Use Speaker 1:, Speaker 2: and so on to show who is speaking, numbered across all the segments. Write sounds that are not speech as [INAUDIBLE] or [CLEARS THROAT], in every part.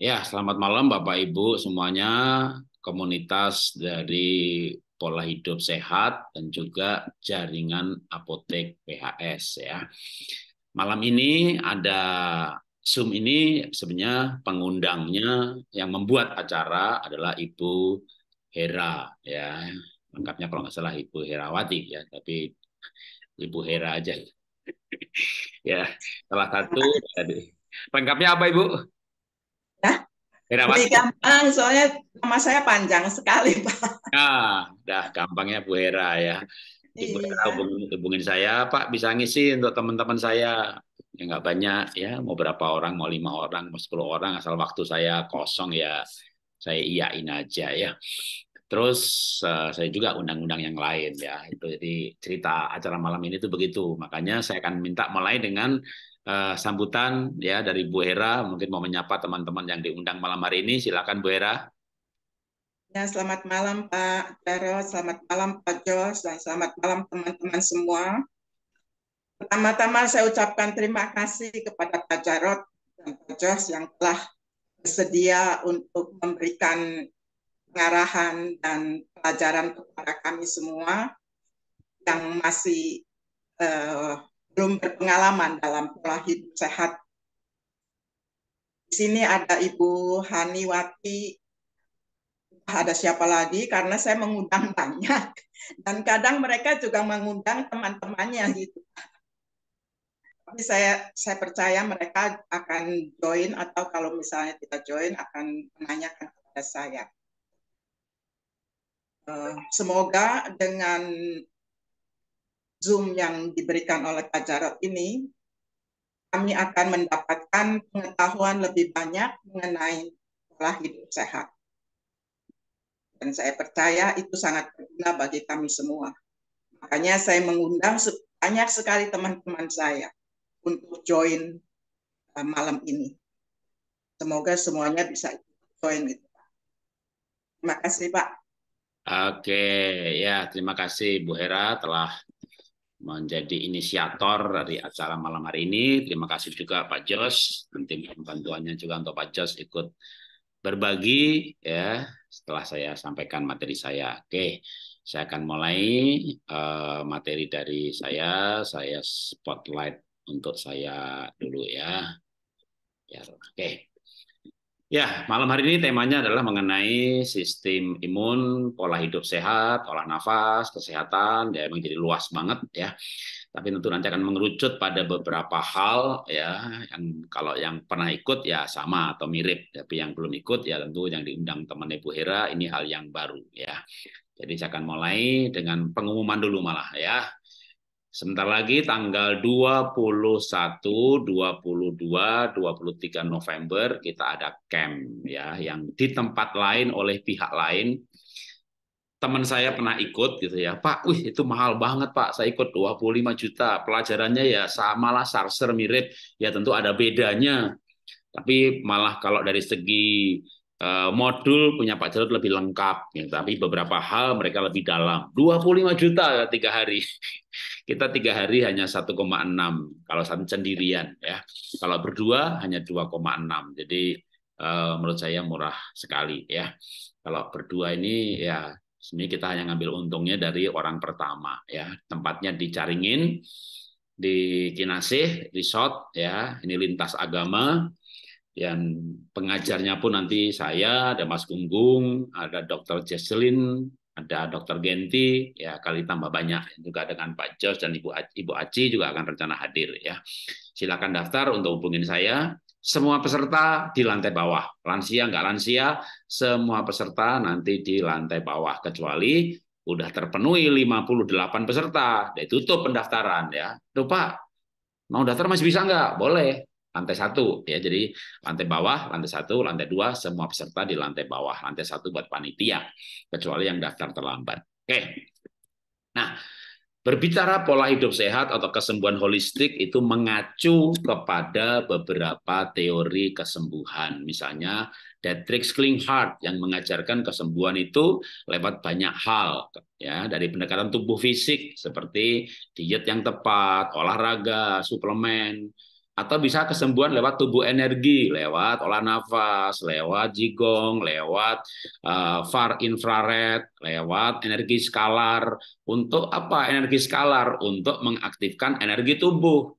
Speaker 1: Ya, selamat malam Bapak Ibu semuanya, komunitas dari pola hidup sehat dan juga jaringan apotek PHS ya. Malam ini ada Zoom ini sebenarnya pengundangnya yang membuat acara adalah Ibu Hera ya. Lengkapnya kalau nggak salah Ibu Herawati ya, tapi Ibu Hera aja. [LAUGHS] ya, salah satu dari lengkapnya apa Ibu? Beda Lebih
Speaker 2: gampang, soalnya nama saya panjang sekali, [LAUGHS] Pak.
Speaker 1: Nah, dah gampangnya Bu Hera ya. Ibu iya. Hera hubungin, hubungin saya, Pak bisa ngisi untuk teman-teman saya. Ya nggak banyak ya, mau berapa orang, mau lima orang, mau sepuluh orang, asal waktu saya kosong ya saya iyain aja ya. Terus uh, saya juga undang-undang yang lain ya. Itu jadi cerita acara malam ini tuh begitu. Makanya saya akan minta mulai dengan uh, sambutan ya dari Bu Hera. Mungkin mau menyapa teman-teman yang diundang malam hari ini. Silakan Bu Hera.
Speaker 2: Ya, selamat malam Pak Daro, selamat malam Pak Jos, dan selamat malam teman-teman semua. Pertama-tama saya ucapkan terima kasih kepada Pak Jarot dan Pak Jos yang telah bersedia untuk memberikan pengarahan dan pelajaran kepada kami semua yang masih uh, belum berpengalaman dalam pola hidup sehat. Di sini ada Ibu Haniwati, ada siapa lagi karena saya mengundang [LAUGHS] banyak dan kadang mereka juga mengundang teman-temannya gitu. Tapi saya saya percaya mereka akan join atau kalau misalnya kita join akan menanyakan kepada saya. Eh, semoga dengan Zoom yang diberikan oleh Pak Jarot ini, kami akan mendapatkan pengetahuan lebih banyak mengenai pola hidup sehat. Dan saya percaya itu sangat berguna bagi kami semua. Makanya saya mengundang banyak sekali teman-teman saya untuk join eh, malam ini. Semoga semuanya bisa join gitu. Terima kasih Pak.
Speaker 1: Oke, ya terima kasih Bu Hera telah menjadi inisiator dari acara malam hari ini. Terima kasih juga Pak Jos, nanti bantuannya juga untuk Pak Jos ikut berbagi ya setelah saya sampaikan materi saya. Oke, saya akan mulai uh, materi dari saya. Saya spotlight untuk saya dulu ya. Ya, oke. Ya, malam hari ini temanya adalah mengenai sistem imun, pola hidup sehat, olah nafas, kesehatan, ya memang jadi luas banget ya. Tapi tentu nanti akan mengerucut pada beberapa hal ya, yang kalau yang pernah ikut ya sama atau mirip, tapi yang belum ikut ya tentu yang diundang teman Ibu Hera ini hal yang baru ya. Jadi saya akan mulai dengan pengumuman dulu malah ya. Sebentar lagi tanggal 21, 22, 23 November kita ada camp ya yang di tempat lain oleh pihak lain. Teman saya pernah ikut gitu ya, Pak, wih itu mahal banget Pak, saya ikut 25 juta. Pelajarannya ya sama lah sarser mirip, ya tentu ada bedanya. Tapi malah kalau dari segi Eh, modul punya Pak Jarod lebih lengkap, ya, tapi beberapa hal mereka lebih dalam. 25 juta ya, tiga hari. [LAUGHS] Kita tiga hari hanya 1,6 kalau sendirian ya. Kalau berdua hanya 2,6. Jadi uh, menurut saya murah sekali ya. Kalau berdua ini ya ini kita hanya ngambil untungnya dari orang pertama ya. Tempatnya di Caringin, di Kinasih Resort ya. Ini lintas agama yang pengajarnya pun nanti saya, ada Mas Gunggung, ada Dr. Jesselin, ada Dr. Genti, ya kali tambah banyak juga dengan Pak Jos dan Ibu Aci, Ibu Aci juga akan rencana hadir ya. Silakan daftar untuk hubungin saya. Semua peserta di lantai bawah, lansia nggak lansia, semua peserta nanti di lantai bawah kecuali udah terpenuhi 58 peserta, ditutup pendaftaran ya. Tuh Pak, mau daftar masih bisa nggak? Boleh lantai satu ya jadi lantai bawah lantai satu lantai dua semua peserta di lantai bawah lantai satu buat panitia kecuali yang daftar terlambat oke nah berbicara pola hidup sehat atau kesembuhan holistik itu mengacu kepada beberapa teori kesembuhan misalnya Dietrich Klinghardt yang mengajarkan kesembuhan itu lewat banyak hal ya dari pendekatan tubuh fisik seperti diet yang tepat olahraga suplemen atau bisa kesembuhan lewat tubuh energi, lewat olah nafas, lewat jigong, lewat uh, far infrared, lewat energi skalar. Untuk apa energi skalar? Untuk mengaktifkan energi tubuh.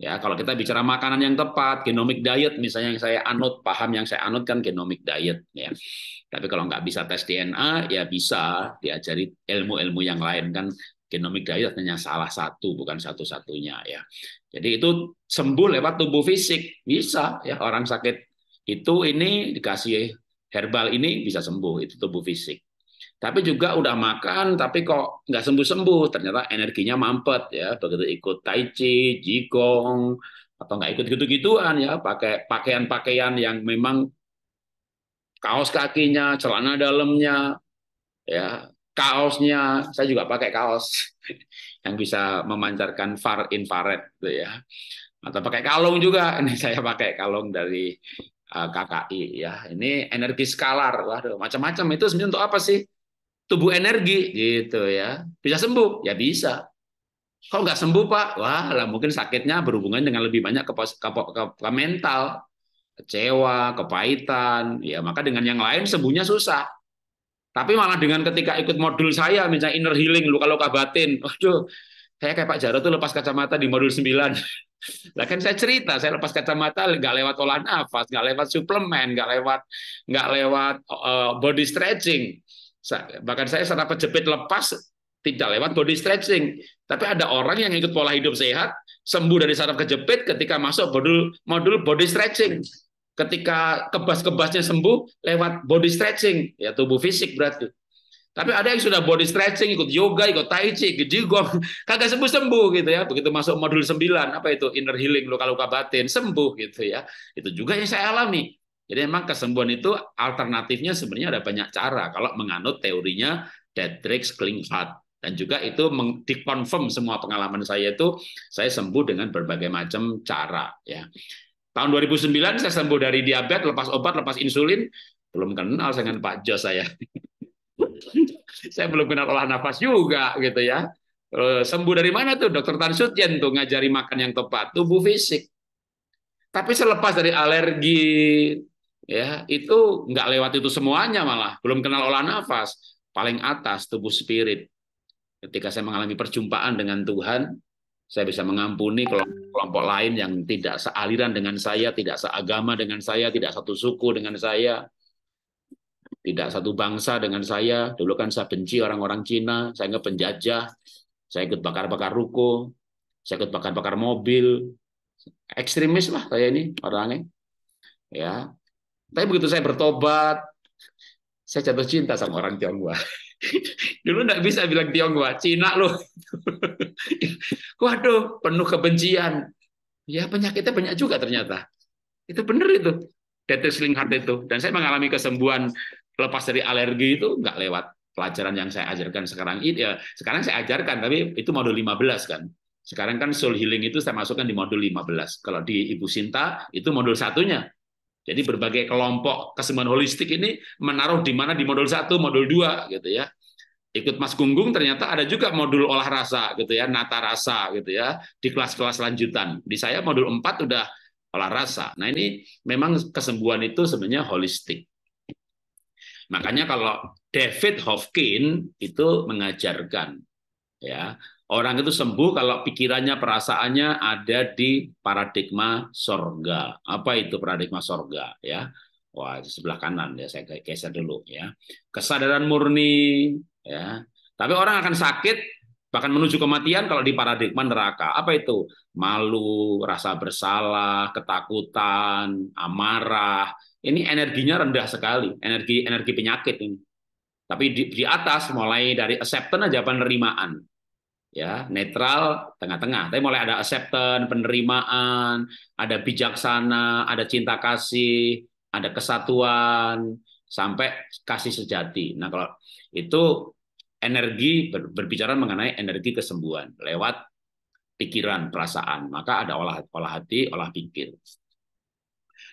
Speaker 1: Ya, kalau kita bicara makanan yang tepat, genomic diet misalnya yang saya anut, paham yang saya anut kan genomic diet ya. Tapi kalau nggak bisa tes DNA, ya bisa diajari ilmu-ilmu yang lain kan genomic diet hanya salah satu bukan satu-satunya ya. Jadi itu sembuh lewat tubuh fisik bisa ya orang sakit itu ini dikasih herbal ini bisa sembuh itu tubuh fisik. Tapi juga udah makan tapi kok nggak sembuh sembuh ternyata energinya mampet ya begitu ikut tai chi, jigong atau nggak ikut gitu-gituan ya pakai pakaian-pakaian yang memang kaos kakinya, celana dalamnya, ya kaosnya saya juga pakai kaos [LAUGHS] yang bisa memancarkan far infrared gitu ya atau pakai kalung juga [LAUGHS] ini saya pakai kalung dari eh, KKI ya ini energi skalar waduh macam-macam itu sebenarnya untuk apa sih tubuh energi gitu ya bisa sembuh ya bisa kalau nggak sembuh pak wah lah mungkin sakitnya berhubungan dengan lebih banyak ke, ke, ke, ke mental kecewa kepahitan ya maka dengan yang lain sembuhnya susah tapi malah dengan ketika ikut modul saya, misalnya inner healing, luka luka batin, waduh, saya kayak Pak Jarod tuh lepas kacamata di modul 9. [LAUGHS] Lah kan saya cerita, saya lepas kacamata nggak lewat olah nafas, nggak lewat suplemen, nggak lewat nggak lewat uh, body stretching. Bahkan saya secara kejepit lepas tidak lewat body stretching. Tapi ada orang yang ikut pola hidup sehat, sembuh dari saraf kejepit ketika masuk modul modul body stretching ketika kebas-kebasnya sembuh lewat body stretching ya tubuh fisik berarti tapi ada yang sudah body stretching ikut yoga ikut tai chi ikut [LAUGHS] kagak sembuh sembuh gitu ya begitu masuk modul 9 apa itu inner healing luka luka batin sembuh gitu ya itu juga yang saya alami jadi memang kesembuhan itu alternatifnya sebenarnya ada banyak cara kalau menganut teorinya Dietrich Klingfat dan juga itu dikonfirm semua pengalaman saya itu saya sembuh dengan berbagai macam cara ya Tahun 2009 saya sembuh dari diabetes, lepas obat, lepas insulin, belum kenal dengan Pak Jos saya. [LAUGHS] saya belum kenal olah nafas juga gitu ya. Eh, sembuh dari mana tuh? Dokter Tan Sutjen tuh ngajari makan yang tepat, tubuh fisik. Tapi selepas dari alergi, ya itu nggak lewat itu semuanya malah. Belum kenal olah nafas, paling atas tubuh spirit. Ketika saya mengalami perjumpaan dengan Tuhan, saya bisa mengampuni kelompok-kelompok lain yang tidak sealiran dengan saya, tidak seagama dengan saya, tidak satu suku dengan saya, tidak satu bangsa dengan saya. Dulu kan saya benci orang-orang Cina, saya nggak penjajah, saya ikut bakar-bakar ruko, saya ikut bakar-bakar mobil. Ekstremis lah saya ini orangnya. Ya. Tapi begitu saya bertobat, saya jatuh cinta sama orang Tionghoa. [LAUGHS] Dulu nggak bisa bilang Tionghoa, Cina loh. [LAUGHS] Waduh, penuh kebencian. Ya penyakitnya banyak juga ternyata.
Speaker 3: Itu benar itu.
Speaker 1: Detek sling heart itu. Dan saya mengalami kesembuhan lepas dari alergi itu nggak lewat pelajaran yang saya ajarkan sekarang ini ya, sekarang saya ajarkan tapi itu modul 15 kan sekarang kan soul healing itu saya masukkan di modul 15 kalau di Ibu Sinta itu modul satunya jadi berbagai kelompok kesembuhan holistik ini menaruh di mana di modul 1, modul 2 gitu ya ikut Mas Gunggung ternyata ada juga modul olah rasa gitu ya, nata rasa gitu ya di kelas-kelas lanjutan. Di saya modul 4 udah olah rasa. Nah, ini memang kesembuhan itu sebenarnya holistik. Makanya kalau David Hofkin itu mengajarkan ya, orang itu sembuh kalau pikirannya, perasaannya ada di paradigma sorga. Apa itu paradigma sorga ya? Wah, sebelah kanan ya saya geser dulu ya. Kesadaran murni, Ya. Tapi orang akan sakit bahkan menuju kematian kalau di paradigma neraka. Apa itu? Malu, rasa bersalah, ketakutan, amarah. Ini energinya rendah sekali, energi energi penyakit ini. Tapi di, di atas mulai dari acceptance aja penerimaan. Ya, netral tengah-tengah. Tapi mulai ada acceptance, penerimaan, ada bijaksana, ada cinta kasih, ada kesatuan sampai kasih sejati. Nah, kalau itu energi berbicara mengenai energi kesembuhan lewat pikiran, perasaan. Maka ada olah olah hati, olah pikir.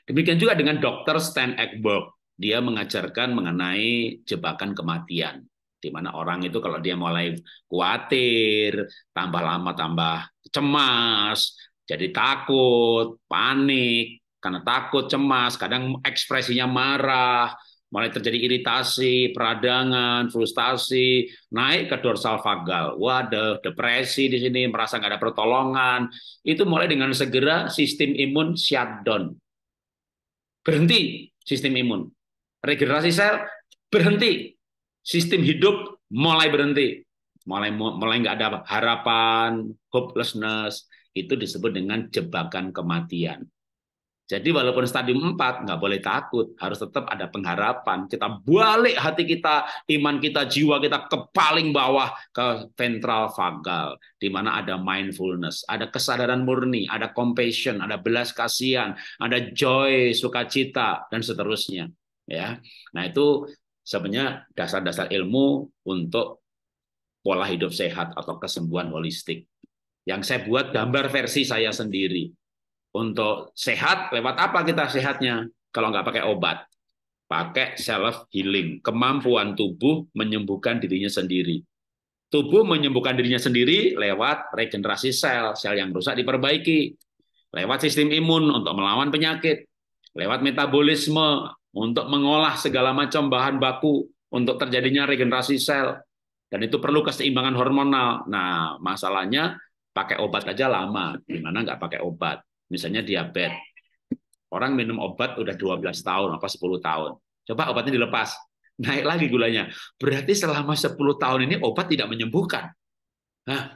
Speaker 1: Demikian juga dengan dokter Stan Ekberg. Dia mengajarkan mengenai jebakan kematian. Di mana orang itu kalau dia mulai khawatir, tambah lama tambah cemas, jadi takut, panik, karena takut, cemas, kadang ekspresinya marah, mulai terjadi iritasi, peradangan, frustasi, naik ke dorsal vagal. Waduh, depresi di sini, merasa nggak ada pertolongan. Itu mulai dengan segera sistem imun shutdown. Berhenti sistem imun. Regenerasi sel berhenti. Sistem hidup mulai berhenti. Mulai mulai nggak ada harapan, hopelessness. Itu disebut dengan jebakan kematian. Jadi walaupun stadium 4 nggak boleh takut, harus tetap ada pengharapan. Kita balik hati kita, iman kita, jiwa kita ke paling bawah ke ventral vagal, di mana ada mindfulness, ada kesadaran murni, ada compassion, ada belas kasihan, ada joy, sukacita dan seterusnya. Ya, nah itu sebenarnya dasar-dasar ilmu untuk pola hidup sehat atau kesembuhan holistik. Yang saya buat gambar versi saya sendiri untuk sehat lewat apa kita sehatnya? Kalau nggak pakai obat, pakai self healing, kemampuan tubuh menyembuhkan dirinya sendiri. Tubuh menyembuhkan dirinya sendiri lewat regenerasi sel, sel yang rusak diperbaiki, lewat sistem imun untuk melawan penyakit, lewat metabolisme untuk mengolah segala macam bahan baku untuk terjadinya regenerasi sel. Dan itu perlu keseimbangan hormonal. Nah, masalahnya pakai obat aja lama, gimana nggak pakai obat? Misalnya diabetes. Orang minum obat udah 12 tahun, apa 10 tahun. Coba obatnya dilepas, naik lagi gulanya. Berarti selama 10 tahun ini obat tidak menyembuhkan. Nah,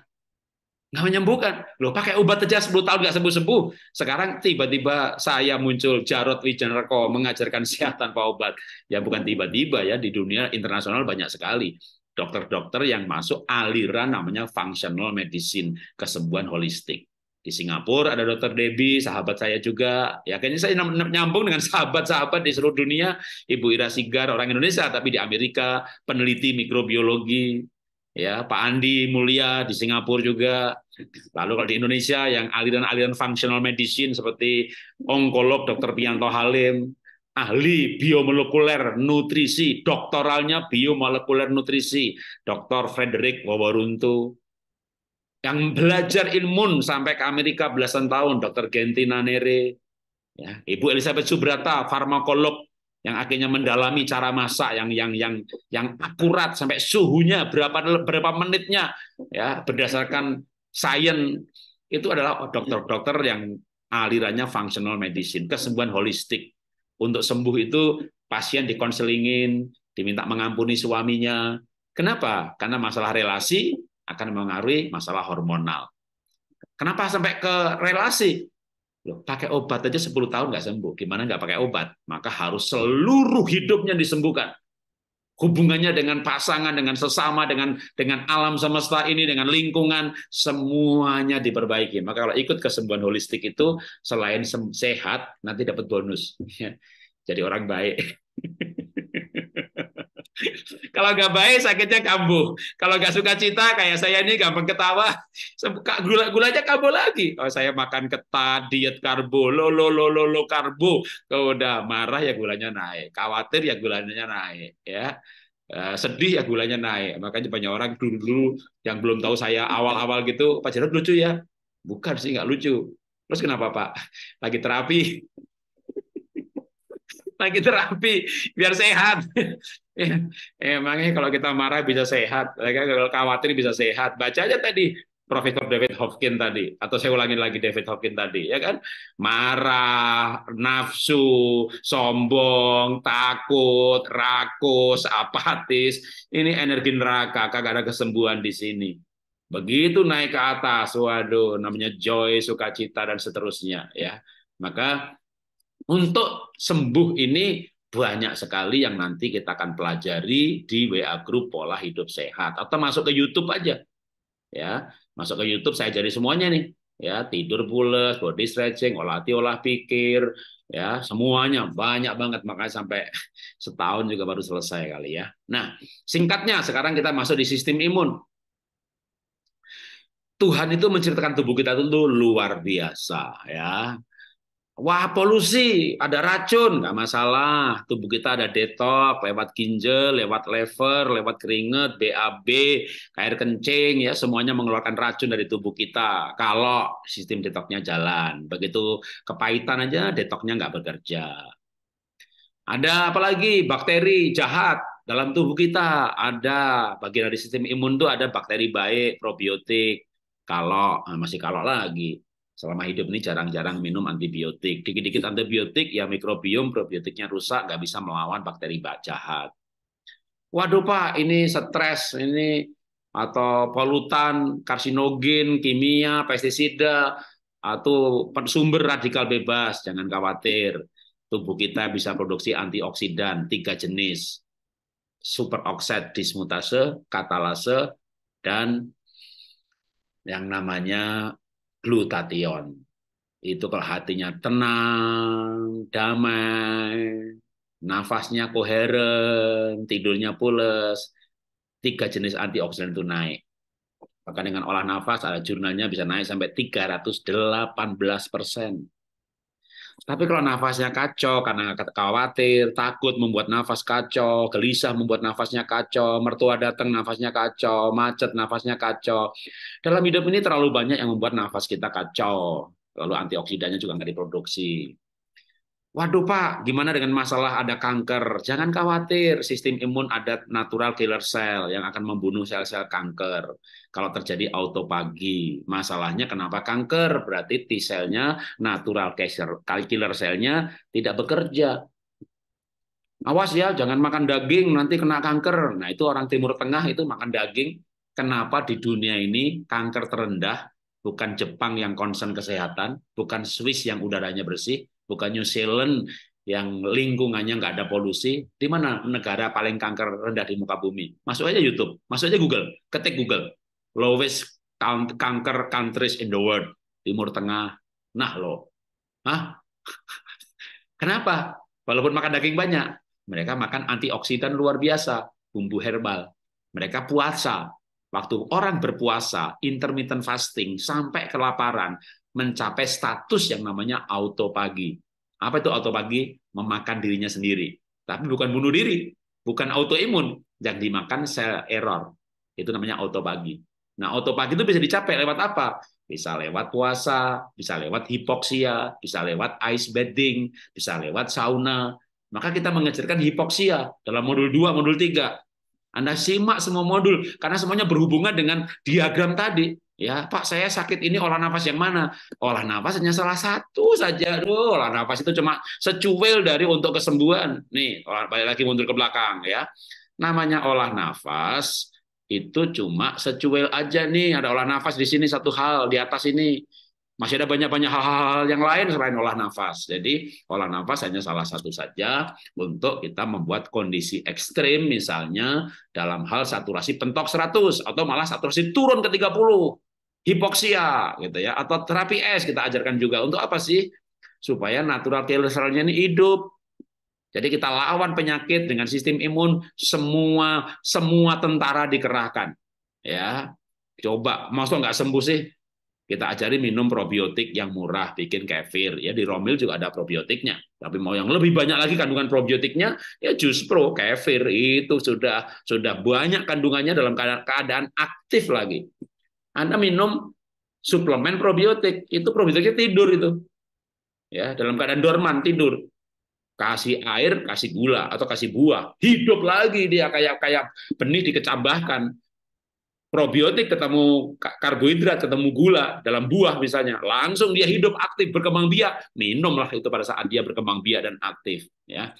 Speaker 1: nggak menyembuhkan. Loh, pakai obat aja 10 tahun nggak sembuh-sembuh. Sekarang tiba-tiba saya muncul Jarod Wijayanko mengajarkan sehat tanpa obat. Ya bukan tiba-tiba ya, di dunia internasional banyak sekali dokter-dokter yang masuk aliran namanya functional medicine, kesembuhan holistik di Singapura ada Dokter Debi sahabat saya juga. Ya kayaknya saya nyambung dengan [LAUGHS] sahabat-sahabat di seluruh dunia, Ibu Ira Sigar orang Indonesia tapi di Amerika, peneliti mikrobiologi, ya Pak Andi Mulia di Singapura juga. Lalu kalau di Indonesia yang aliran-aliran functional medicine seperti onkolog Dokter Pianto Halim, ahli biomolekuler nutrisi, doktoralnya biomolekuler nutrisi, Dokter Frederick Wawaruntu, yang belajar ilmu sampai ke Amerika belasan tahun, Dr. Genti Nanere, ya, Ibu Elizabeth Subrata, farmakolog yang akhirnya mendalami cara masak yang yang yang yang akurat sampai suhunya berapa berapa menitnya ya berdasarkan sains itu adalah dokter-dokter yang alirannya functional medicine kesembuhan holistik untuk sembuh itu pasien dikonselingin diminta mengampuni suaminya kenapa karena masalah relasi akan mempengaruhi masalah hormonal. Kenapa sampai ke relasi? Loh, pakai obat aja 10 tahun nggak sembuh. Gimana nggak pakai obat? Maka harus seluruh hidupnya disembuhkan. Hubungannya dengan pasangan, dengan sesama, dengan dengan alam semesta ini, dengan lingkungan, semuanya diperbaiki. Maka kalau ikut kesembuhan holistik itu, selain sehat, nanti dapat bonus. [LAUGHS] Jadi orang baik. [LAUGHS] Kalau nggak baik sakitnya kambuh. Kalau nggak suka cita kayak saya ini gampang ketawa. Gula gulanya kambuh lagi. Oh saya makan ketat, diet karbo, lo lo lo lo lo karbo. Kalau udah marah ya gulanya naik, khawatir ya gulanya naik, ya. Eh, sedih ya gulanya naik. Makanya banyak orang dulu-dulu yang belum tahu saya awal-awal gitu, Pak Jarod lucu ya? Bukan sih, nggak lucu. Terus kenapa Pak? Lagi terapi. [LAUGHS] Lagi terapi, biar sehat. [LAUGHS] Emangnya kalau kita marah bisa sehat, kalau khawatir bisa sehat. Baca aja tadi Profesor David Hopkins tadi, atau saya ulangi lagi David Hopkins tadi, ya kan? Marah, nafsu, sombong, takut, rakus, apatis, ini energi neraka, kagak ada kesembuhan di sini. Begitu naik ke atas, waduh, namanya joy, sukacita, dan seterusnya, ya. Maka untuk sembuh ini banyak sekali yang nanti kita akan pelajari di WA grup pola hidup sehat atau masuk ke YouTube aja. Ya, masuk ke YouTube saya jadi semuanya nih. Ya, tidur pulas body stretching, olah hati, olah pikir, ya, semuanya banyak banget makanya sampai [LAUGHS] setahun juga baru selesai kali ya. Nah, singkatnya sekarang kita masuk di sistem imun. Tuhan itu menceritakan tubuh kita itu luar biasa ya. Wah polusi, ada racun, nggak masalah. Tubuh kita ada detok lewat ginjal, lewat lever, lewat keringet, BAB, air kencing, ya semuanya mengeluarkan racun dari tubuh kita. Kalau sistem detoknya jalan, begitu kepahitan aja detoknya nggak bekerja. Ada apalagi bakteri jahat dalam tubuh kita. Ada bagian dari sistem imun itu ada bakteri baik, probiotik. Kalau nah, masih kalau lagi selama hidup ini jarang-jarang minum antibiotik. Dikit-dikit antibiotik, ya mikrobiom, probiotiknya rusak, nggak bisa melawan bakteri jahat. Waduh Pak, ini stres, ini atau polutan, karsinogen, kimia, pestisida, atau sumber radikal bebas, jangan khawatir. Tubuh kita bisa produksi antioksidan tiga jenis, superoksid dismutase, katalase, dan yang namanya glutathione. Itu kalau hatinya tenang, damai, nafasnya koheren, tidurnya pules, tiga jenis antioksidan itu naik. Maka dengan olah nafas, ada jurnalnya bisa naik sampai 318 persen. Tapi kalau nafasnya kacau karena khawatir, takut membuat nafas kacau, gelisah membuat nafasnya kacau, mertua datang nafasnya kacau, macet nafasnya kacau. Dalam hidup ini terlalu banyak yang membuat nafas kita kacau. Lalu antioksidannya juga nggak diproduksi. Waduh Pak, gimana dengan masalah ada kanker? Jangan khawatir, sistem imun ada natural killer cell yang akan membunuh sel-sel kanker. Kalau terjadi autopagi, masalahnya kenapa kanker? Berarti T cell-nya natural killer cellnya tidak bekerja. Awas ya, jangan makan daging nanti kena kanker. Nah itu orang Timur Tengah itu makan daging. Kenapa di dunia ini kanker terendah? Bukan Jepang yang concern kesehatan, bukan Swiss yang udaranya bersih, bukan New Zealand yang lingkungannya nggak ada polusi, di mana negara paling kanker rendah di muka bumi? Masuk aja YouTube, masuk aja Google, ketik Google, lowest kanker countries in the world, Timur Tengah, nah lo, Hah? [LAUGHS] Kenapa? Walaupun makan daging banyak, mereka makan antioksidan luar biasa, bumbu herbal. Mereka puasa. Waktu orang berpuasa, intermittent fasting, sampai kelaparan, mencapai status yang namanya autopagi. Apa itu autopagi? Memakan dirinya sendiri. Tapi bukan bunuh diri, bukan autoimun yang dimakan sel error. Itu namanya autopagi. Nah, autopagi itu bisa dicapai lewat apa? Bisa lewat puasa, bisa lewat hipoksia, bisa lewat ice bedding, bisa lewat sauna. Maka kita mengajarkan hipoksia dalam modul 2, modul 3. Anda simak semua modul karena semuanya berhubungan dengan diagram tadi. Ya, Pak, saya sakit ini olah nafas yang mana? Olah nafas hanya salah satu saja. Duh, olah nafas itu cuma secuil dari untuk kesembuhan. Nih, olah, balik lagi mundur ke belakang ya. Namanya olah nafas itu cuma secuil aja nih. Ada olah nafas di sini satu hal, di atas ini. Masih ada banyak-banyak hal-hal yang lain selain olah nafas. Jadi, olah nafas hanya salah satu saja untuk kita membuat kondisi ekstrim, misalnya dalam hal saturasi pentok 100, atau malah saturasi turun ke 30 hipoksia gitu ya atau terapi es kita ajarkan juga untuk apa sih supaya natural killer cell ini hidup jadi kita lawan penyakit dengan sistem imun semua semua tentara dikerahkan ya coba maksud nggak sembuh sih kita ajari minum probiotik yang murah bikin kefir ya di Romil juga ada probiotiknya tapi mau yang lebih banyak lagi kandungan probiotiknya ya jus pro kefir itu sudah sudah banyak kandungannya dalam keadaan aktif lagi anda minum suplemen probiotik, itu probiotiknya tidur itu. Ya, dalam keadaan dorman tidur. Kasih air, kasih gula atau kasih buah, hidup lagi dia kayak kayak benih dikecambahkan. Probiotik ketemu karbohidrat, ketemu gula dalam buah misalnya, langsung dia hidup aktif berkembang biak. Minumlah itu pada saat dia berkembang biak dan aktif, ya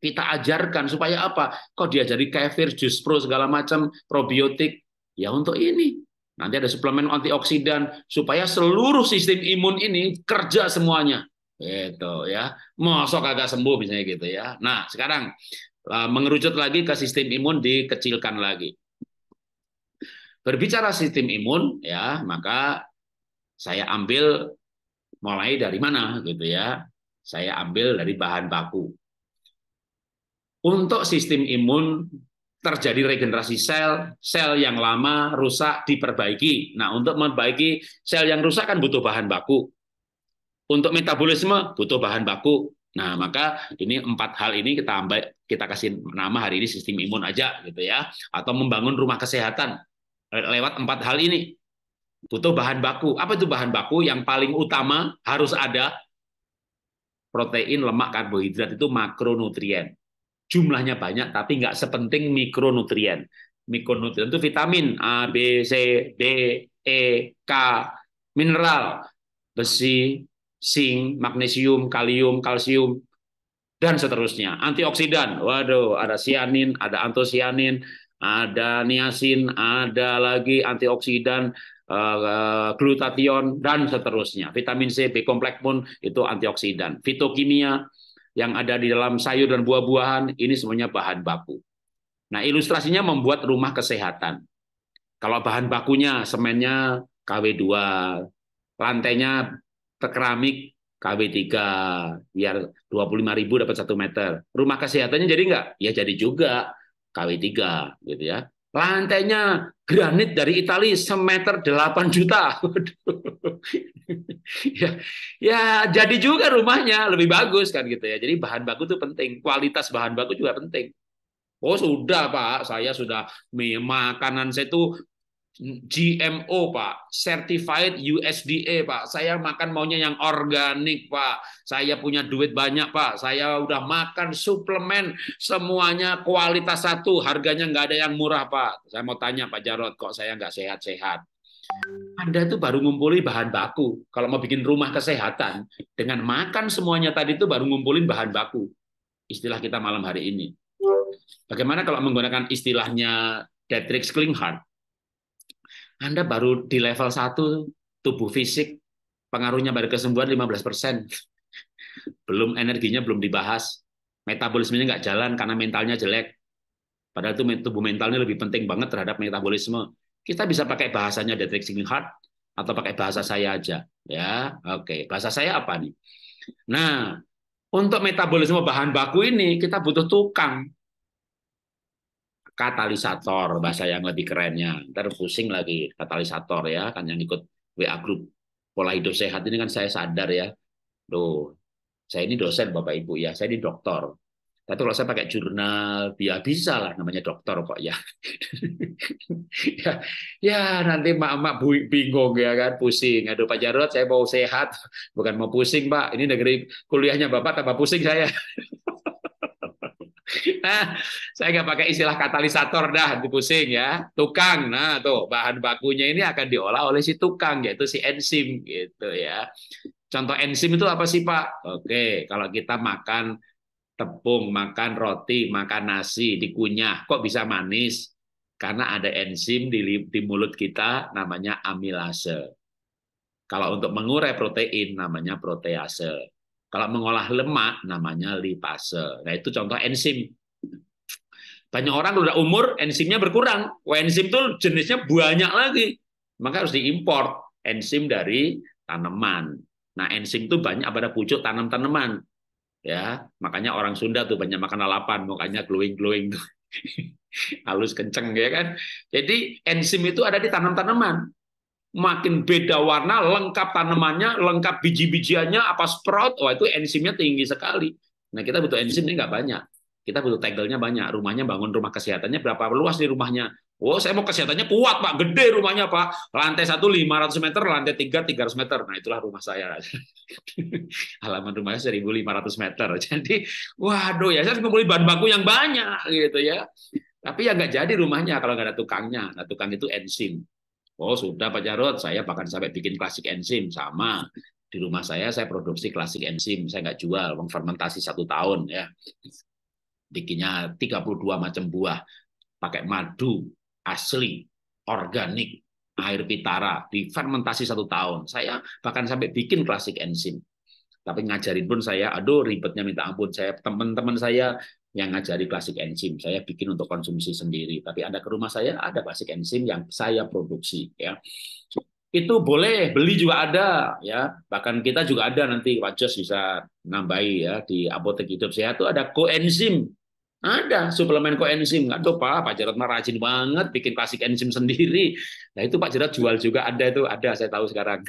Speaker 1: kita ajarkan supaya apa? Kok diajari kefir, jus pro segala macam probiotik? Ya untuk ini Nanti ada suplemen antioksidan supaya seluruh sistem imun ini kerja semuanya. Gitu ya. masuk agak sembuh misalnya gitu ya. Nah, sekarang e, mengerucut lagi ke sistem imun dikecilkan lagi. Berbicara sistem imun ya, maka saya ambil mulai dari mana gitu ya. Saya ambil dari bahan baku. Untuk sistem imun terjadi regenerasi sel, sel yang lama rusak diperbaiki. Nah, untuk memperbaiki sel yang rusak kan butuh bahan baku. Untuk metabolisme butuh bahan baku. Nah, maka ini empat hal ini kita ambil, kita kasih nama hari ini sistem imun aja gitu ya, atau membangun rumah kesehatan lewat empat hal ini. Butuh bahan baku. Apa itu bahan baku? Yang paling utama harus ada protein, lemak, karbohidrat itu makronutrien jumlahnya banyak tapi nggak sepenting mikronutrien. Mikronutrien itu vitamin A, B, C, D, E, K, mineral, besi, zinc, magnesium, kalium, kalsium, dan seterusnya. Antioksidan, waduh, ada sianin, ada antosianin, ada niacin, ada lagi antioksidan, eh, glutathione, dan seterusnya. Vitamin C, B kompleks pun itu antioksidan. Fitokimia, yang ada di dalam sayur dan buah-buahan, ini semuanya bahan baku. Nah, ilustrasinya membuat rumah kesehatan. Kalau bahan bakunya semennya KW2, lantainya keramik KW3, biar 25 ribu dapat satu meter. Rumah kesehatannya jadi enggak? Ya jadi juga KW3 gitu ya. Lantainya granit dari Italia semeter 8 juta. [LAUGHS] ya, ya jadi juga rumahnya lebih bagus kan gitu ya. Jadi bahan baku itu penting, kualitas bahan baku juga penting. Oh sudah Pak, saya sudah makanan saya itu GMO Pak, Certified USDA Pak. Saya makan maunya yang organik Pak. Saya punya duit banyak Pak. Saya udah makan suplemen semuanya kualitas satu, harganya nggak ada yang murah Pak. Saya mau tanya Pak Jarot, kok saya nggak sehat-sehat? Anda tuh baru ngumpulin bahan baku. Kalau mau bikin rumah kesehatan, dengan makan semuanya tadi itu baru ngumpulin bahan baku. Istilah kita malam hari ini. Bagaimana kalau menggunakan istilahnya Dietrich Klinghardt? Anda baru di level 1 tubuh fisik pengaruhnya pada kesembuhan 15%. [LAUGHS] belum energinya belum dibahas, metabolismenya nggak jalan karena mentalnya jelek. Padahal itu tubuh mentalnya lebih penting banget terhadap metabolisme. Kita bisa pakai bahasanya detecting heart atau pakai bahasa saya aja, ya. Oke, bahasa saya apa nih? Nah, untuk metabolisme bahan baku ini kita butuh tukang katalisator bahasa yang lebih kerennya ntar pusing lagi katalisator ya kan yang ikut WA grup pola hidup sehat ini kan saya sadar ya Duh, saya ini dosen Bapak Ibu ya, saya ini dokter. Tapi kalau saya pakai jurnal, ya bisa lah namanya dokter kok ya. [LAUGHS] ya, ya nanti mak-mak bingung ya kan, pusing. Aduh Pak Jarod, saya mau sehat, [LAUGHS] bukan mau pusing Pak. Ini negeri kuliahnya Bapak tambah pusing saya. [LAUGHS] Nah, saya nggak pakai istilah katalisator dah, pusing ya. Tukang, nah tuh bahan bakunya ini akan diolah oleh si tukang, yaitu si enzim gitu ya. Contoh enzim itu apa sih Pak? Oke, kalau kita makan tepung, makan roti, makan nasi, dikunyah, kok bisa manis? Karena ada enzim di, di mulut kita namanya amilase. Kalau untuk mengurai protein namanya protease. Kalau mengolah lemak namanya lipase. Nah itu contoh enzim. Banyak orang udah umur enzimnya berkurang. Wah, oh, enzim tuh jenisnya banyak lagi. Maka harus diimpor enzim dari tanaman. Nah, enzim tuh banyak pada pucuk tanam-tanaman. Ya, makanya orang Sunda tuh banyak makan lalapan, makanya glowing-glowing tuh. [LAUGHS] Halus kenceng ya kan. Jadi enzim itu ada di tanam-tanaman makin beda warna, lengkap tanamannya, lengkap biji-bijiannya, apa sprout, wah itu enzimnya tinggi sekali. Nah kita butuh enzim ini nggak banyak. Kita butuh tegelnya banyak. Rumahnya bangun rumah kesehatannya berapa luas di rumahnya? Oh, saya mau kesehatannya kuat, Pak. Gede rumahnya, Pak. Lantai 1 500 meter, lantai 3 300 meter. Nah, itulah rumah saya. [LAUGHS] Halaman rumahnya 1500 meter. [LAUGHS] Jadi, waduh ya, saya harus membeli bahan baku yang banyak gitu ya. Tapi ya nggak jadi rumahnya kalau nggak ada tukangnya. Nah, tukang itu enzim. Oh sudah Pak Jarod, saya bahkan sampai bikin klasik enzim sama di rumah saya saya produksi klasik enzim, saya nggak jual, fermentasi satu tahun ya. Bikinnya 32 macam buah, pakai madu asli, organik, air pitara, difermentasi satu tahun. Saya bahkan sampai bikin klasik enzim. Tapi ngajarin pun saya, aduh ribetnya minta ampun. Saya teman-teman saya yang ngajari klasik enzim. Saya bikin untuk konsumsi sendiri, tapi ada ke rumah saya ada klasik enzim yang saya produksi ya. Itu boleh, beli juga ada ya. Bahkan kita juga ada nanti Pak bisa nambahi ya di apotek hidup sehat itu ada koenzim. Ada suplemen koenzim. Aduh Pak, Pak Jarot mah rajin banget bikin klasik enzim sendiri. Nah itu Pak Jarot jual juga ada itu, ada saya tahu sekarang.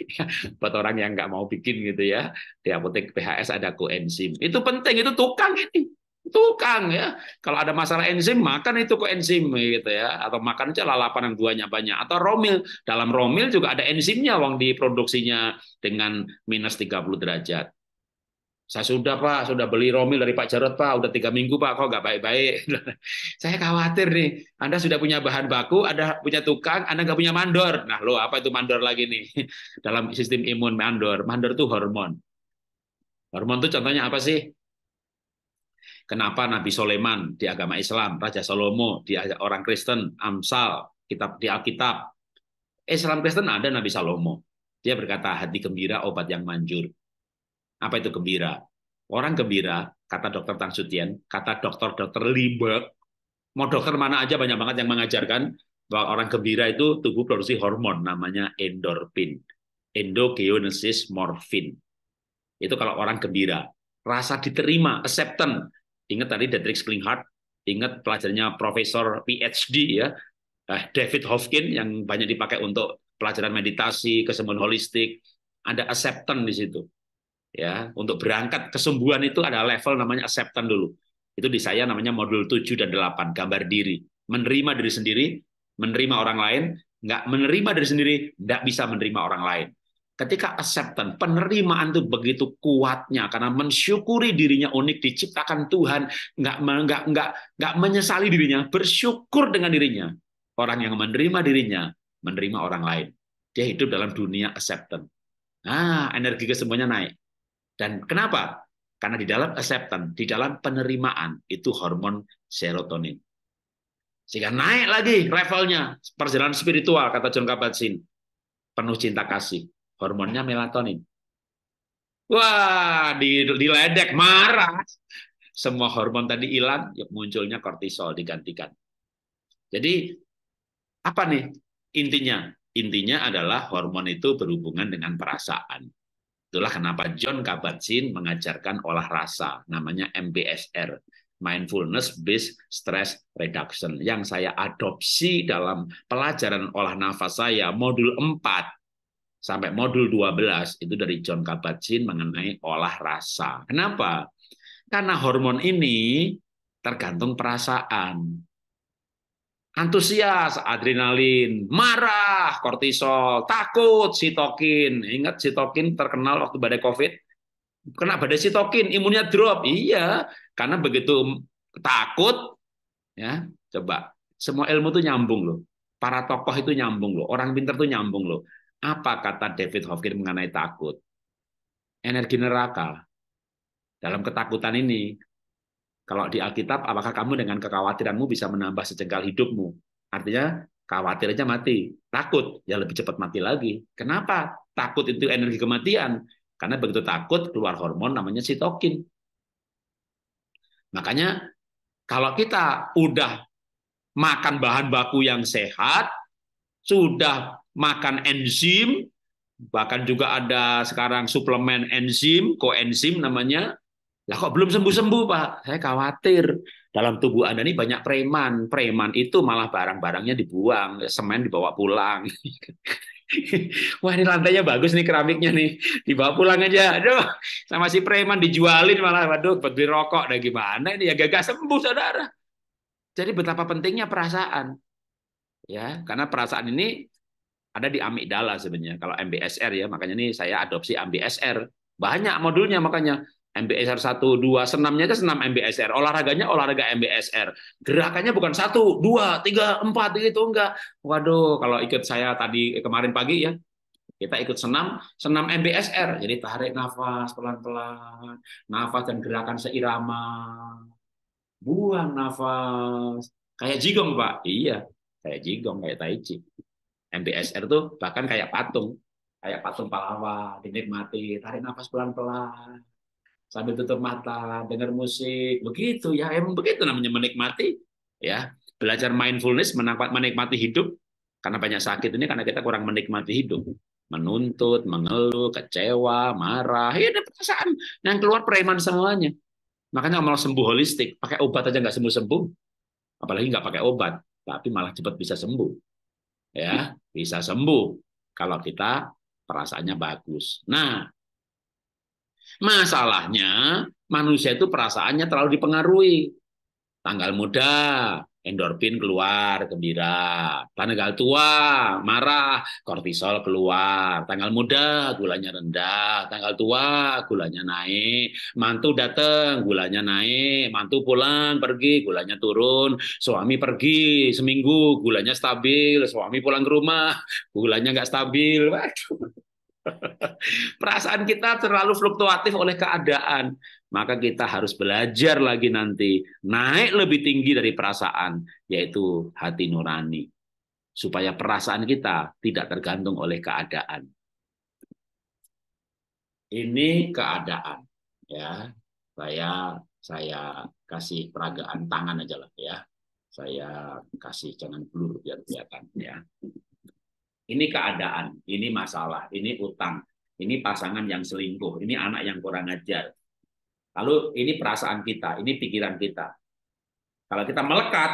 Speaker 1: [LAUGHS] Buat orang yang nggak mau bikin gitu ya, di apotek PHS ada koenzim. Itu penting, itu tukang ini tukang ya. Kalau ada masalah enzim, makan itu kok enzim gitu ya. Atau makan aja lalapan yang buahnya banyak. Atau romil, dalam romil juga ada enzimnya wong diproduksinya dengan minus 30 derajat. Saya sudah Pak, sudah beli romil dari Pak Jarod Pak, udah tiga minggu Pak, kok nggak baik-baik. [LAUGHS] Saya khawatir nih, Anda sudah punya bahan baku, Anda punya tukang, Anda nggak punya mandor. Nah lo apa itu mandor lagi nih? [LAUGHS] Dalam sistem imun mandor, mandor itu hormon. Hormon itu contohnya apa sih? Kenapa Nabi Soleman di agama Islam, Raja Salomo di orang Kristen, Amsal, kitab di Alkitab. Islam Kristen ada Nabi Salomo. Dia berkata, hati gembira, obat yang manjur. Apa itu gembira? Orang gembira, kata dokter Tan Sutian, kata dokter-dokter Lieberg, mau dokter mana aja banyak banget yang mengajarkan bahwa orang gembira itu tubuh produksi hormon namanya endorfin. Endogenesis morfin. Itu kalau orang gembira. Rasa diterima, acceptance Ingat tadi Dedrick Springhart, ingat pelajarannya Profesor PhD ya, eh, David Hofkin yang banyak dipakai untuk pelajaran meditasi, kesembuhan holistik, ada acceptance di situ. Ya, untuk berangkat kesembuhan itu ada level namanya acceptance dulu. Itu di saya namanya modul 7 dan 8, gambar diri. Menerima diri sendiri, menerima orang lain, nggak menerima diri sendiri, nggak bisa menerima orang lain. Ketika acceptance, penerimaan itu begitu kuatnya karena mensyukuri dirinya unik diciptakan Tuhan, nggak nggak nggak nggak menyesali dirinya, bersyukur dengan dirinya. Orang yang menerima dirinya menerima orang lain. Dia hidup dalam dunia acceptance. Nah, energi kesemuanya naik. Dan kenapa? Karena di dalam acceptance, di dalam penerimaan itu hormon serotonin. Sehingga naik lagi levelnya perjalanan spiritual kata John Kabat-Zinn. Penuh cinta kasih, hormonnya melatonin. Wah, diledek, marah. Semua hormon tadi hilang, ya munculnya kortisol digantikan. Jadi, apa nih intinya? Intinya adalah hormon itu berhubungan dengan perasaan. Itulah kenapa John Kabat-Zinn mengajarkan olah rasa, namanya MBSR, Mindfulness Based Stress Reduction, yang saya adopsi dalam pelajaran olah nafas saya, modul 4, sampai modul 12 itu dari John Kabat-Zinn mengenai olah rasa. Kenapa? Karena hormon ini tergantung perasaan. Antusias, adrenalin, marah, kortisol, takut, sitokin. Ingat sitokin terkenal waktu badai COVID? Kena badai sitokin, imunnya drop. Iya, karena begitu takut, ya coba. Semua ilmu itu nyambung loh. Para tokoh itu nyambung loh. Orang pintar itu nyambung loh apa kata David Hawking mengenai takut? Energi neraka. Dalam ketakutan ini, kalau di Alkitab, apakah kamu dengan kekhawatiranmu bisa menambah sejengkal hidupmu? Artinya, khawatir aja mati. Takut, ya lebih cepat mati lagi. Kenapa? Takut itu energi kematian. Karena begitu takut, keluar hormon namanya sitokin. Makanya, kalau kita udah makan bahan baku yang sehat, sudah makan enzim, bahkan juga ada sekarang suplemen enzim, koenzim namanya. Lah kok belum sembuh-sembuh, Pak? Saya khawatir dalam tubuh Anda ini banyak preman. Preman itu malah barang-barangnya dibuang, semen dibawa pulang. [LAUGHS] Wah ini lantainya bagus nih keramiknya nih dibawa pulang aja. Aduh sama si preman dijualin malah. Waduh buat beli rokok dan nah, gimana ini ya gagah sembuh saudara. Jadi betapa pentingnya perasaan. Ya, karena perasaan ini ada di amigdala sebenarnya kalau MBSR ya makanya ini saya adopsi MBSR banyak modulnya makanya MBSR satu dua senamnya itu senam MBSR olahraganya olahraga MBSR gerakannya bukan satu dua tiga empat gitu enggak waduh kalau ikut saya tadi eh, kemarin pagi ya kita ikut senam, senam MBSR. Jadi tarik nafas pelan-pelan, nafas dan gerakan seirama. Buang nafas. Kayak jigong, Pak. Iya, kayak jigong, kayak tai chi. MBSR tuh bahkan kayak patung, kayak patung palawa dinikmati, tarik nafas pelan-pelan, sambil tutup mata, dengar musik, begitu ya, emang begitu namanya menikmati, ya belajar mindfulness, menikmati hidup, karena banyak sakit ini karena kita kurang menikmati hidup, menuntut, mengeluh, kecewa, marah, ya ada perasaan yang keluar preman semuanya. Makanya kalau sembuh holistik, pakai obat aja nggak sembuh-sembuh, apalagi nggak pakai obat, tapi malah cepat bisa sembuh ya bisa sembuh kalau kita perasaannya bagus. Nah,
Speaker 4: masalahnya
Speaker 1: manusia itu perasaannya terlalu dipengaruhi. Tanggal muda, endorfin keluar, gembira. Tanggal tua, marah, kortisol keluar. Tanggal muda, gulanya rendah. Tanggal tua, gulanya naik. Mantu datang, gulanya naik. Mantu pulang, pergi, gulanya turun. Suami pergi seminggu, gulanya stabil. Suami pulang ke rumah, gulanya nggak stabil. [LAUGHS] Perasaan kita terlalu fluktuatif oleh keadaan maka kita harus belajar lagi nanti naik lebih tinggi dari perasaan, yaitu hati nurani, supaya perasaan kita tidak tergantung oleh keadaan. Ini keadaan, ya. Saya saya kasih peragaan tangan aja lah ya. Saya kasih jangan blur biar kelihatan ya. Ini keadaan, ini masalah, ini utang, ini pasangan yang selingkuh, ini anak yang kurang ajar, Lalu ini perasaan kita, ini pikiran kita. Kalau kita melekat,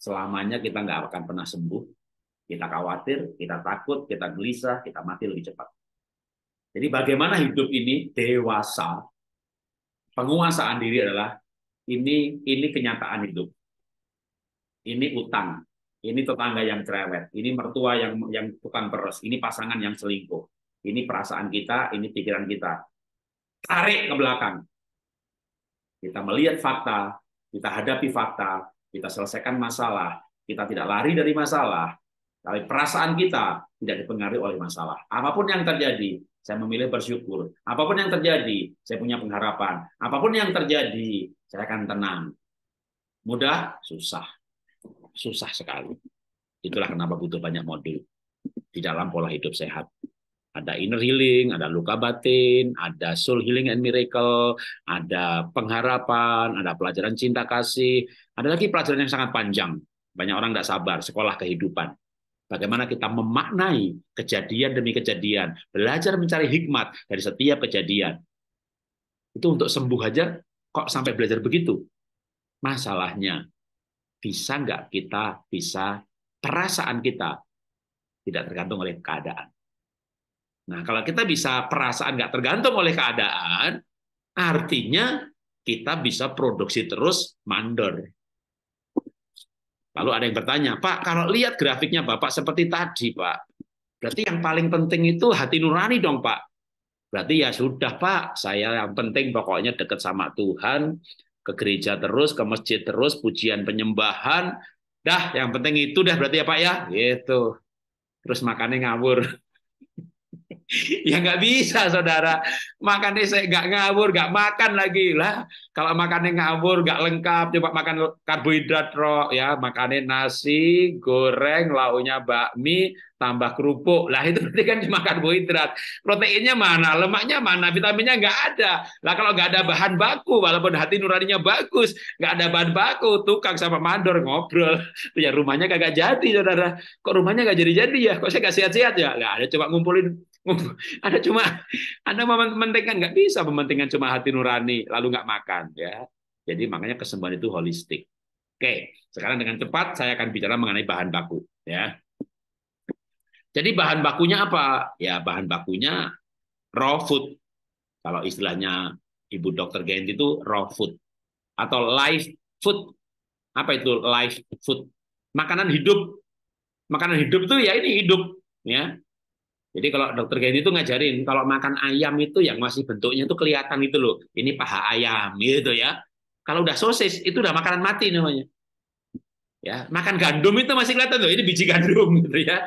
Speaker 1: selamanya kita nggak akan pernah sembuh. Kita khawatir, kita takut, kita gelisah, kita mati lebih cepat. Jadi bagaimana hidup ini dewasa, penguasaan diri adalah ini ini kenyataan hidup. Ini utang, ini tetangga yang cerewet, ini mertua yang yang tukang peres, ini pasangan yang selingkuh, ini perasaan kita, ini pikiran kita tarik ke belakang. Kita melihat fakta, kita hadapi fakta, kita selesaikan masalah, kita tidak lari dari masalah, tapi perasaan kita tidak dipengaruhi oleh masalah. Apapun yang terjadi, saya memilih bersyukur. Apapun yang terjadi, saya punya pengharapan. Apapun yang terjadi, saya akan tenang. Mudah, susah. Susah sekali. Itulah kenapa butuh banyak modul di dalam pola hidup sehat ada inner healing, ada luka batin, ada soul healing and miracle, ada pengharapan, ada pelajaran cinta kasih, ada lagi pelajaran yang sangat panjang. Banyak orang tidak sabar, sekolah kehidupan. Bagaimana kita memaknai kejadian demi kejadian, belajar mencari hikmat dari setiap kejadian. Itu untuk sembuh aja, kok sampai belajar begitu? Masalahnya, bisa nggak kita bisa perasaan kita tidak tergantung oleh keadaan Nah, kalau kita bisa perasaan nggak tergantung oleh keadaan, artinya kita bisa produksi terus mandor. Lalu ada yang bertanya, Pak, kalau lihat grafiknya Bapak seperti tadi, Pak, berarti yang paling penting itu hati nurani dong, Pak. Berarti ya sudah, Pak, saya yang penting pokoknya dekat sama Tuhan, ke gereja terus, ke masjid terus, pujian penyembahan, dah yang penting itu dah berarti ya Pak ya, gitu. Terus makannya ngawur. [LAUGHS] ya nggak bisa saudara makannya saya nggak ngawur nggak makan lagi lah kalau makannya ngawur nggak lengkap coba makan karbohidrat roh ya makannya nasi goreng launya bakmi tambah kerupuk lah itu berarti kan cuma karbohidrat proteinnya mana lemaknya mana vitaminnya nggak ada lah kalau nggak ada bahan baku walaupun hati nuraninya bagus nggak ada bahan baku tukang sama mandor ngobrol [LAUGHS] ya rumahnya kagak jadi saudara kok rumahnya nggak jadi jadi ya kok saya nggak sehat-sehat ya lah ada ya coba ngumpulin [LAUGHS] Ada cuma Anda mementingkan nggak bisa mementingkan cuma hati nurani lalu nggak makan ya. Jadi makanya kesembuhan itu holistik. Oke, sekarang dengan cepat saya akan bicara mengenai bahan baku ya. Jadi bahan bakunya apa? Ya bahan bakunya raw food. Kalau istilahnya Ibu Dokter Genti itu raw food atau live food. Apa itu live food? Makanan hidup. Makanan hidup tuh ya ini hidup ya jadi kalau dokter Gandhi itu ngajarin kalau makan ayam itu yang masih bentuknya itu kelihatan itu loh, ini paha ayam gitu ya. Kalau udah sosis itu udah makanan mati namanya ya makan gandum itu masih kelihatan loh ini biji gandum gitu ya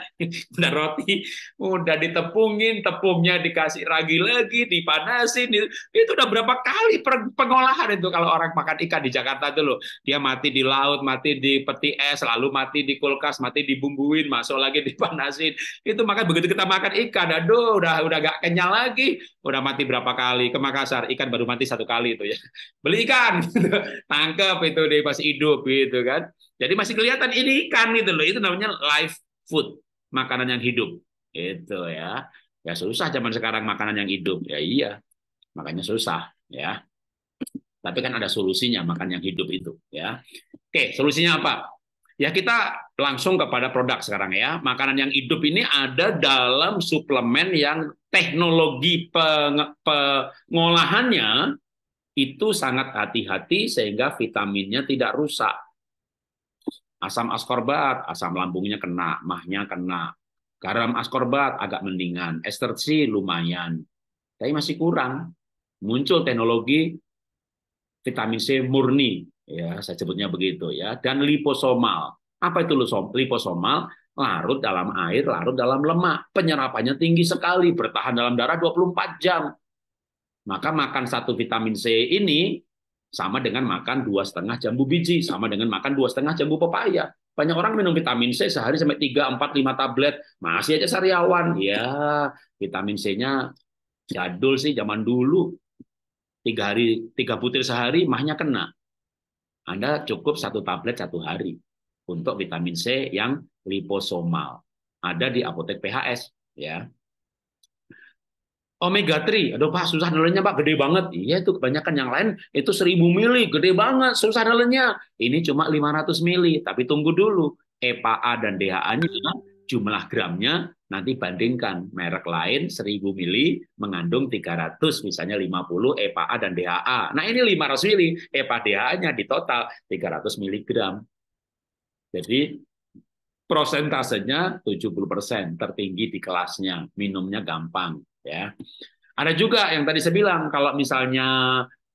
Speaker 1: udah [LAUGHS] roti udah ditepungin tepungnya dikasih ragi lagi dipanasin itu, udah berapa kali pengolahan itu kalau orang makan ikan di Jakarta itu loh dia mati di laut mati di peti es lalu mati di kulkas mati dibumbuin masuk lagi [LAUGHS] dipanasin itu maka begitu kita makan ikan aduh udah udah gak kenyal lagi udah mati berapa kali ke Makassar ikan baru mati satu kali itu ya beli ikan tangkap [LAUGHS] tangkep itu dia masih hidup gitu kan jadi masih kelihatan ini ikan gitu loh. Itu namanya live food, makanan yang hidup. Itu ya. Ya susah zaman sekarang makanan yang hidup. Ya iya. Makanya susah ya. Tapi kan ada solusinya makan yang hidup itu ya. Oke, solusinya apa? Ya kita langsung kepada produk sekarang ya. Makanan yang hidup ini ada dalam suplemen yang teknologi pengolahannya itu sangat hati-hati sehingga vitaminnya tidak rusak Asam askorbat, asam lambungnya kena, mahnya kena. Garam askorbat agak mendingan, ester C lumayan. Tapi masih kurang. Muncul teknologi vitamin C murni, ya saya sebutnya begitu ya. Dan liposomal. Apa itu liposomal? larut dalam air, larut dalam lemak. Penyerapannya tinggi sekali, bertahan dalam darah 24 jam. Maka makan satu vitamin C ini sama dengan makan dua setengah jambu biji, sama dengan makan dua setengah jambu pepaya. Banyak orang minum vitamin C sehari sampai tiga empat lima tablet, masih aja sariawan. Ya, vitamin C-nya jadul sih zaman dulu. Tiga hari, tiga butir sehari, mahnya kena. Anda cukup satu tablet satu hari untuk vitamin C yang liposomal. Ada di apotek PHS. ya omega 3. Aduh Pak, susah nelennya Pak, gede banget. Iya itu kebanyakan yang lain itu 1000 mili, gede banget, susah nelennya. Ini cuma 500 mili, tapi tunggu dulu. EPA dan DHA-nya jumlah gramnya nanti bandingkan merek lain 1000 mili mengandung 300 misalnya 50 EPA dan DHA. Nah ini 500 mili EPA DHA-nya di total 300 miligram. Jadi prosentasenya 70% tertinggi di kelasnya, minumnya gampang ya ada juga yang tadi saya bilang kalau misalnya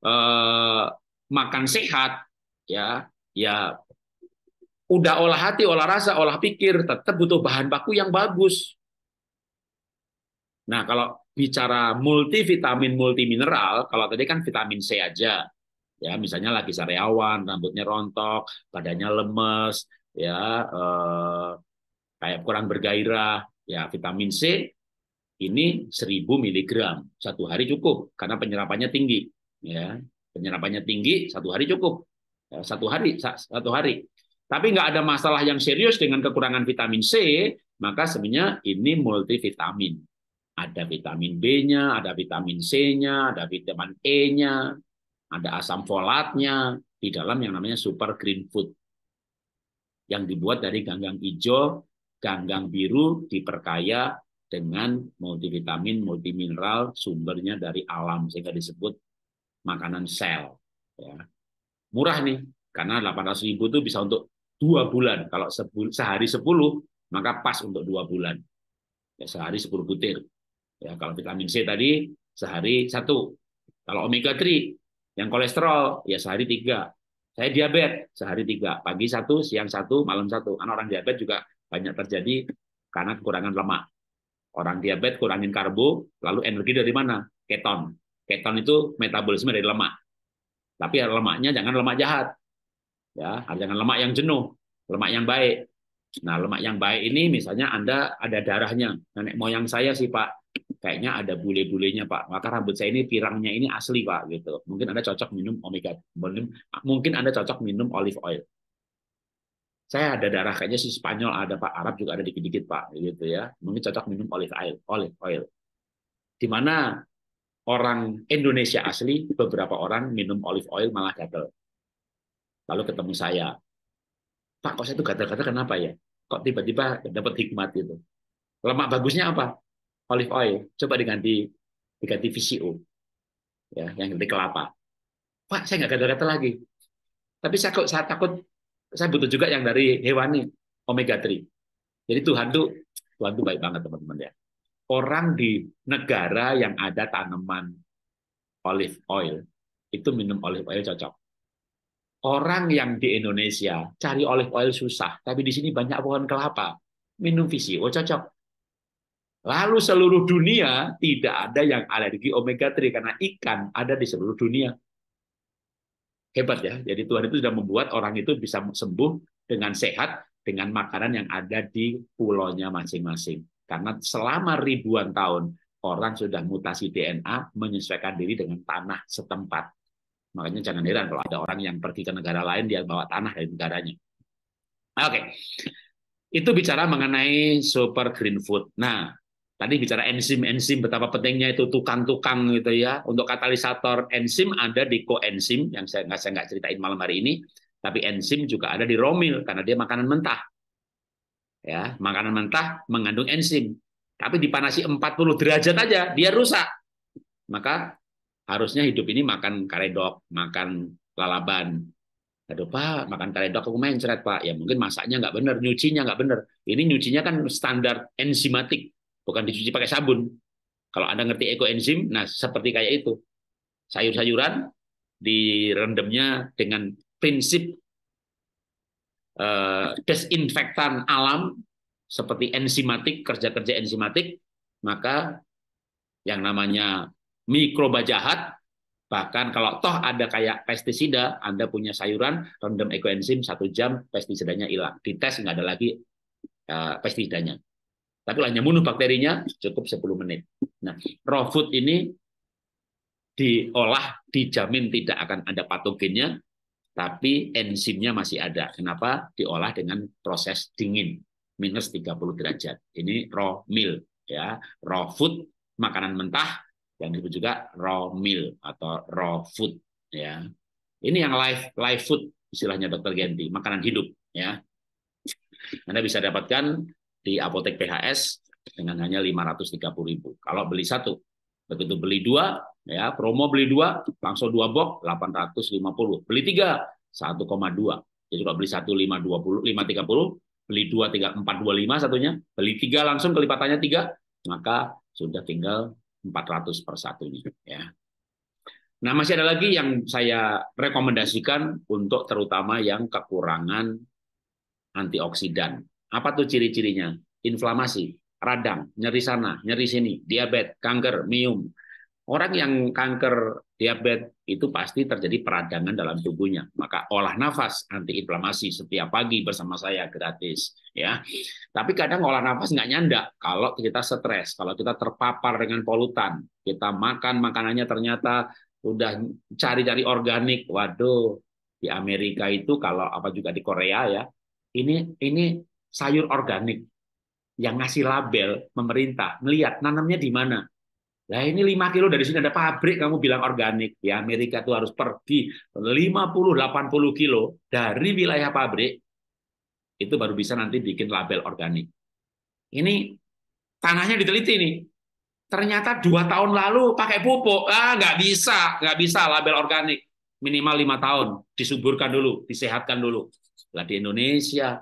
Speaker 1: eh, makan sehat ya ya udah olah hati olah rasa olah pikir tetap butuh bahan baku yang bagus nah kalau bicara multivitamin multimineral kalau tadi kan vitamin C aja ya misalnya lagi sariawan rambutnya rontok badannya lemes ya eh, kayak kurang bergairah ya vitamin C ini 1000 miligram satu hari cukup karena penyerapannya tinggi ya penyerapannya tinggi satu hari cukup ya, satu hari satu hari tapi nggak ada masalah yang serius dengan kekurangan vitamin C maka sebenarnya ini multivitamin ada vitamin B-nya ada vitamin C-nya ada vitamin E-nya ada asam folatnya di dalam yang namanya super green food yang dibuat dari ganggang hijau, ganggang biru diperkaya dengan multivitamin, multimineral sumbernya dari alam sehingga disebut makanan sel. Ya. Murah nih karena 800 ribu itu bisa untuk dua bulan. Kalau sehari 10 maka pas untuk dua bulan. Ya, sehari 10 butir. Ya, kalau vitamin C tadi sehari satu. Kalau omega 3 yang kolesterol ya sehari tiga. Saya diabetes sehari tiga. Pagi satu, siang satu, malam satu. Anak orang diabetes juga banyak terjadi karena kekurangan lemak Orang diabetes kurangin karbo, lalu energi dari mana? Keton. Keton itu metabolisme dari lemak. Tapi ya lemaknya jangan lemak jahat. Ya, jangan lemak yang jenuh, lemak yang baik. Nah, lemak yang baik ini misalnya Anda ada darahnya. Nenek moyang saya sih, Pak, kayaknya ada bule-bulenya, Pak. Maka rambut saya ini pirangnya ini asli, Pak, gitu. Mungkin Anda cocok minum omega, mungkin Anda cocok minum olive oil saya ada darah kayaknya si Spanyol ada Pak, Arab juga ada dikit-dikit Pak, gitu ya. Mungkin cocok minum olive oil, olive oil. Di mana orang Indonesia asli beberapa orang minum olive oil malah gatel Lalu ketemu saya. Pak, kok saya tuh gatel-gatel kenapa ya? Kok tiba-tiba dapat hikmat gitu. Lemak bagusnya apa? Olive oil. Coba diganti diganti VCO. Ya, yang ganti kelapa. Pak, saya nggak gatel-gatel lagi. Tapi saya, saya takut saya butuh juga yang dari hewani omega 3. Jadi Tuhan tuh Tuhan tuh baik banget teman-teman ya. Orang di negara yang ada tanaman olive oil itu minum olive oil cocok. Orang yang di Indonesia cari olive oil susah, tapi di sini banyak pohon kelapa. Minum visi oh cocok. Lalu seluruh dunia tidak ada yang alergi omega 3 karena ikan ada di seluruh dunia. Hebat ya. Jadi Tuhan itu sudah membuat orang itu bisa sembuh dengan sehat dengan makanan yang ada di pulohnya masing-masing. Karena selama ribuan tahun orang sudah mutasi DNA menyesuaikan diri dengan tanah setempat. Makanya jangan heran kalau ada orang yang pergi ke negara lain dia bawa tanah dari negaranya. Oke. Okay. Itu bicara mengenai super green food. Nah, Tadi bicara enzim-enzim betapa pentingnya itu tukang-tukang gitu ya. Untuk katalisator enzim ada di koenzim yang saya nggak saya nggak ceritain malam hari ini, tapi enzim juga ada di romil karena dia makanan mentah. Ya, makanan mentah mengandung enzim. Tapi dipanasi 40 derajat aja dia rusak. Maka harusnya hidup ini makan karedok, makan lalaban, Aduh Pak, makan karedok aku mencret Pak. Ya mungkin masaknya nggak benar, nyucinya nggak benar. Ini nyucinya kan standar enzimatik bukan dicuci pakai sabun. Kalau Anda ngerti ekoenzim, nah seperti kayak itu. Sayur-sayuran direndamnya dengan prinsip uh, eh, desinfektan alam seperti enzimatik, kerja-kerja enzimatik, maka yang namanya mikroba jahat, bahkan kalau toh ada kayak pestisida, Anda punya sayuran, rendam ekoenzim, satu jam, pestisidanya hilang. Dites nggak ada lagi uh, pestisidanya. Tapi hanya bunuh bakterinya cukup 10 menit. Nah, raw food ini diolah dijamin tidak akan ada patogennya, tapi enzimnya masih ada. Kenapa? Diolah dengan proses dingin minus 30 derajat. Ini raw meal ya, raw food makanan mentah yang disebut juga raw meal atau raw food ya. Ini yang live live food istilahnya dokter Genti, makanan hidup ya. Anda bisa dapatkan di apotek PHS dengan hanya 530.000. Kalau beli satu, begitu beli dua, ya promo beli dua, langsung dua box 850. Beli tiga, 1,2. Jadi kalau beli satu 520, 530, beli dua 3, 425 satunya, beli tiga langsung kelipatannya tiga, maka sudah tinggal 400 per satunya. Ya. Nah, masih ada lagi yang saya rekomendasikan untuk terutama yang kekurangan antioksidan. Apa tuh ciri-cirinya? Inflamasi, radang, nyeri sana, nyeri sini, diabetes, kanker, mium. Orang yang kanker diabetes itu pasti terjadi peradangan dalam tubuhnya. Maka olah nafas antiinflamasi setiap pagi bersama saya gratis, ya. Tapi kadang olah nafas nggak nyanda kalau kita stres, kalau kita terpapar dengan polutan, kita makan makanannya ternyata udah cari-cari organik. Waduh, di Amerika itu kalau apa juga di Korea ya, ini ini sayur organik yang ngasih label pemerintah melihat nanamnya di mana lah ini lima kilo dari sini ada pabrik kamu bilang organik. Ya Amerika tuh harus pergi 50-80 kilo dari wilayah pabrik. Itu baru bisa nanti bikin label organik. Ini tanahnya diteliti nih. Ternyata dua tahun lalu pakai pupuk. Ah nggak bisa, nggak bisa label organik. Minimal lima tahun, disuburkan dulu, disehatkan dulu. Lah di Indonesia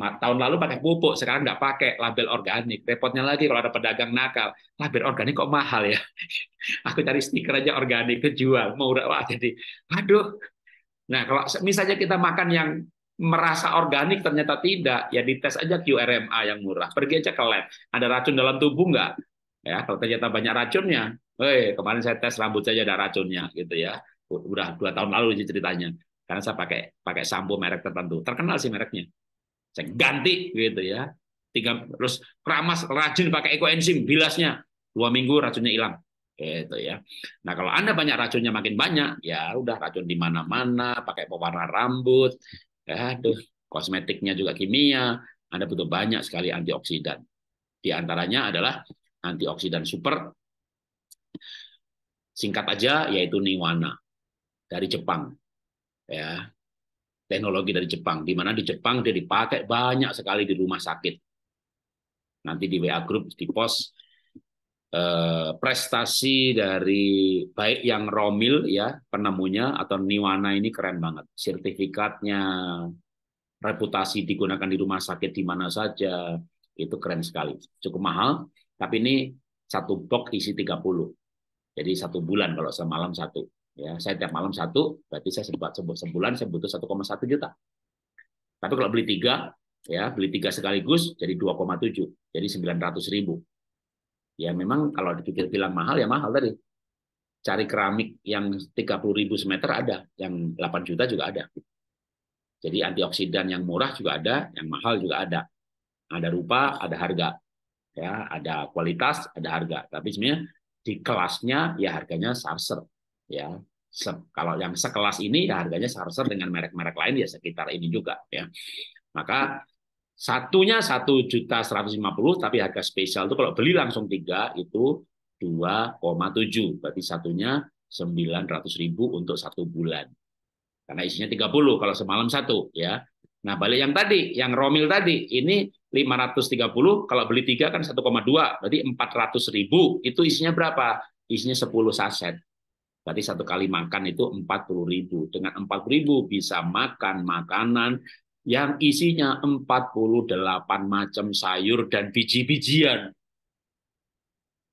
Speaker 1: tahun lalu pakai pupuk, sekarang nggak pakai label organik. Repotnya lagi kalau ada pedagang nakal, label organik kok mahal ya? [LAUGHS] Aku cari stiker aja organik kejual. Mau mau wah jadi, aduh. Nah kalau misalnya kita makan yang merasa organik ternyata tidak, ya dites aja QRMA yang murah. Pergi aja ke lab, ada racun dalam tubuh nggak? Ya kalau ternyata banyak racunnya, eh kemarin saya tes rambut saja ada racunnya gitu ya. Udah dua tahun lalu ceritanya, karena saya pakai pakai sampo merek tertentu, terkenal sih mereknya saya ganti gitu ya tiga terus keramas rajin pakai ekoenzim bilasnya dua minggu racunnya hilang gitu ya nah kalau anda banyak racunnya makin banyak ya udah racun di mana-mana pakai pewarna rambut aduh kosmetiknya juga kimia anda butuh banyak sekali antioksidan di antaranya adalah antioksidan super singkat aja yaitu niwana dari Jepang ya teknologi dari Jepang, di mana di Jepang dia dipakai banyak sekali di rumah sakit. Nanti di WA Group, di pos, eh, prestasi dari baik yang Romil, ya penemunya, atau Niwana ini keren banget. Sertifikatnya, reputasi digunakan di rumah sakit di mana saja, itu keren sekali. Cukup mahal, tapi ini satu box isi 30. Jadi satu bulan kalau semalam satu. Ya, saya tiap malam satu, berarti saya sempat sebulan saya butuh 1,1 juta. Tapi kalau beli tiga, ya beli tiga sekaligus jadi 2,7, jadi 900 ribu. Ya memang kalau dipikir bilang mahal ya mahal tadi. Cari keramik yang 30 ribu semeter ada, yang 8 juta juga ada. Jadi antioksidan yang murah juga ada, yang mahal juga ada. Ada rupa, ada harga. Ya, ada kualitas, ada harga. Tapi sebenarnya di kelasnya ya harganya sarser ya kalau yang sekelas ini ya harganya seharusnya dengan merek-merek lain ya sekitar ini juga ya maka satunya satu juta seratus lima puluh tapi harga spesial itu kalau beli langsung tiga itu 2,7 berarti satunya ratus ribu untuk satu bulan karena isinya 30 kalau semalam satu ya nah balik yang tadi yang Romil tadi ini 530 kalau beli tiga kan 1,2 berarti ratus ribu itu isinya berapa isinya 10 saset Berarti satu kali makan itu empat puluh 40.000. Dengan empat puluh 40.000 bisa makan makanan yang isinya empat puluh delapan macam sayur dan biji-bijian.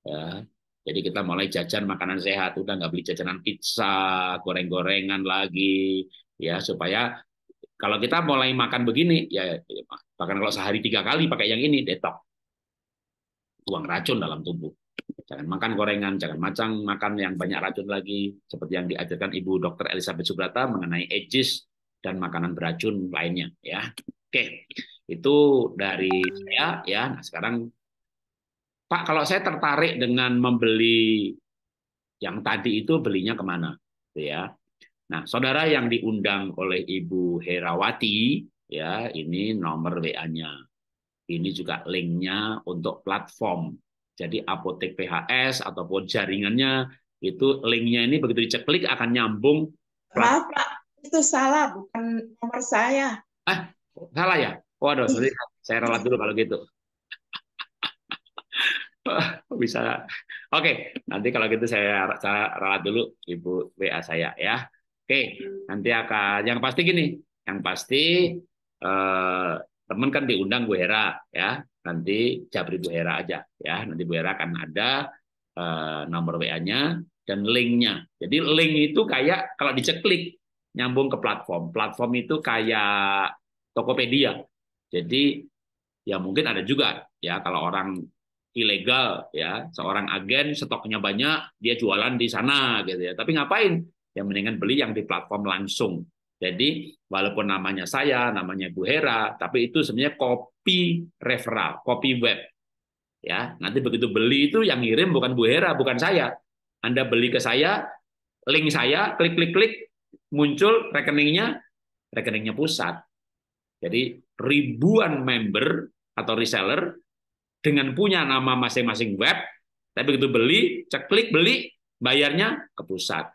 Speaker 1: Ya, jadi kita mulai jajan makanan sehat, udah nggak beli jajanan pizza, goreng-gorengan lagi, ya supaya kalau kita mulai makan begini, ya, ya, ya bahkan kalau sehari tiga kali pakai yang ini, detok, buang racun dalam tubuh. Jangan makan gorengan, jangan macam makan yang banyak racun lagi, seperti yang diajarkan Ibu Dr. Elizabeth Subrata mengenai edges dan makanan beracun lainnya. Ya, oke, itu dari saya. Ya, nah sekarang Pak, kalau saya tertarik dengan membeli yang tadi itu belinya kemana, gitu ya? Nah, saudara yang diundang oleh Ibu Herawati, ya, ini nomor WA-nya. Ini juga linknya untuk platform jadi apotek PHS ataupun jaringannya itu linknya ini begitu dicek klik akan nyambung. Maaf
Speaker 2: Pak, itu salah bukan nomor saya. Ah,
Speaker 1: salah ya? Waduh, iya. sorry. saya ralat dulu kalau gitu. [LAUGHS] Bisa. Oke, nanti kalau gitu saya, saya ralat dulu Ibu WA saya ya. Oke, nanti akan yang pasti gini, yang pasti eh, teman kan diundang gue Hera ya nanti japri Bu Hera aja ya. Nanti Bu Hera akan ada uh, nomor WA-nya dan link-nya. Jadi link itu kayak kalau diceklik nyambung ke platform. Platform itu kayak Tokopedia. Jadi ya mungkin ada juga ya kalau orang ilegal ya seorang agen stoknya banyak dia jualan di sana gitu ya tapi ngapain yang mendingan beli yang di platform langsung jadi walaupun namanya saya, namanya Bu Hera, tapi itu sebenarnya copy referral, copy web. Ya, nanti begitu beli itu yang ngirim bukan Bu Hera, bukan saya. Anda beli ke saya, link saya, klik klik klik, muncul rekeningnya, rekeningnya pusat. Jadi ribuan member atau reseller dengan punya nama masing-masing web, tapi begitu beli, cek klik beli, bayarnya ke pusat.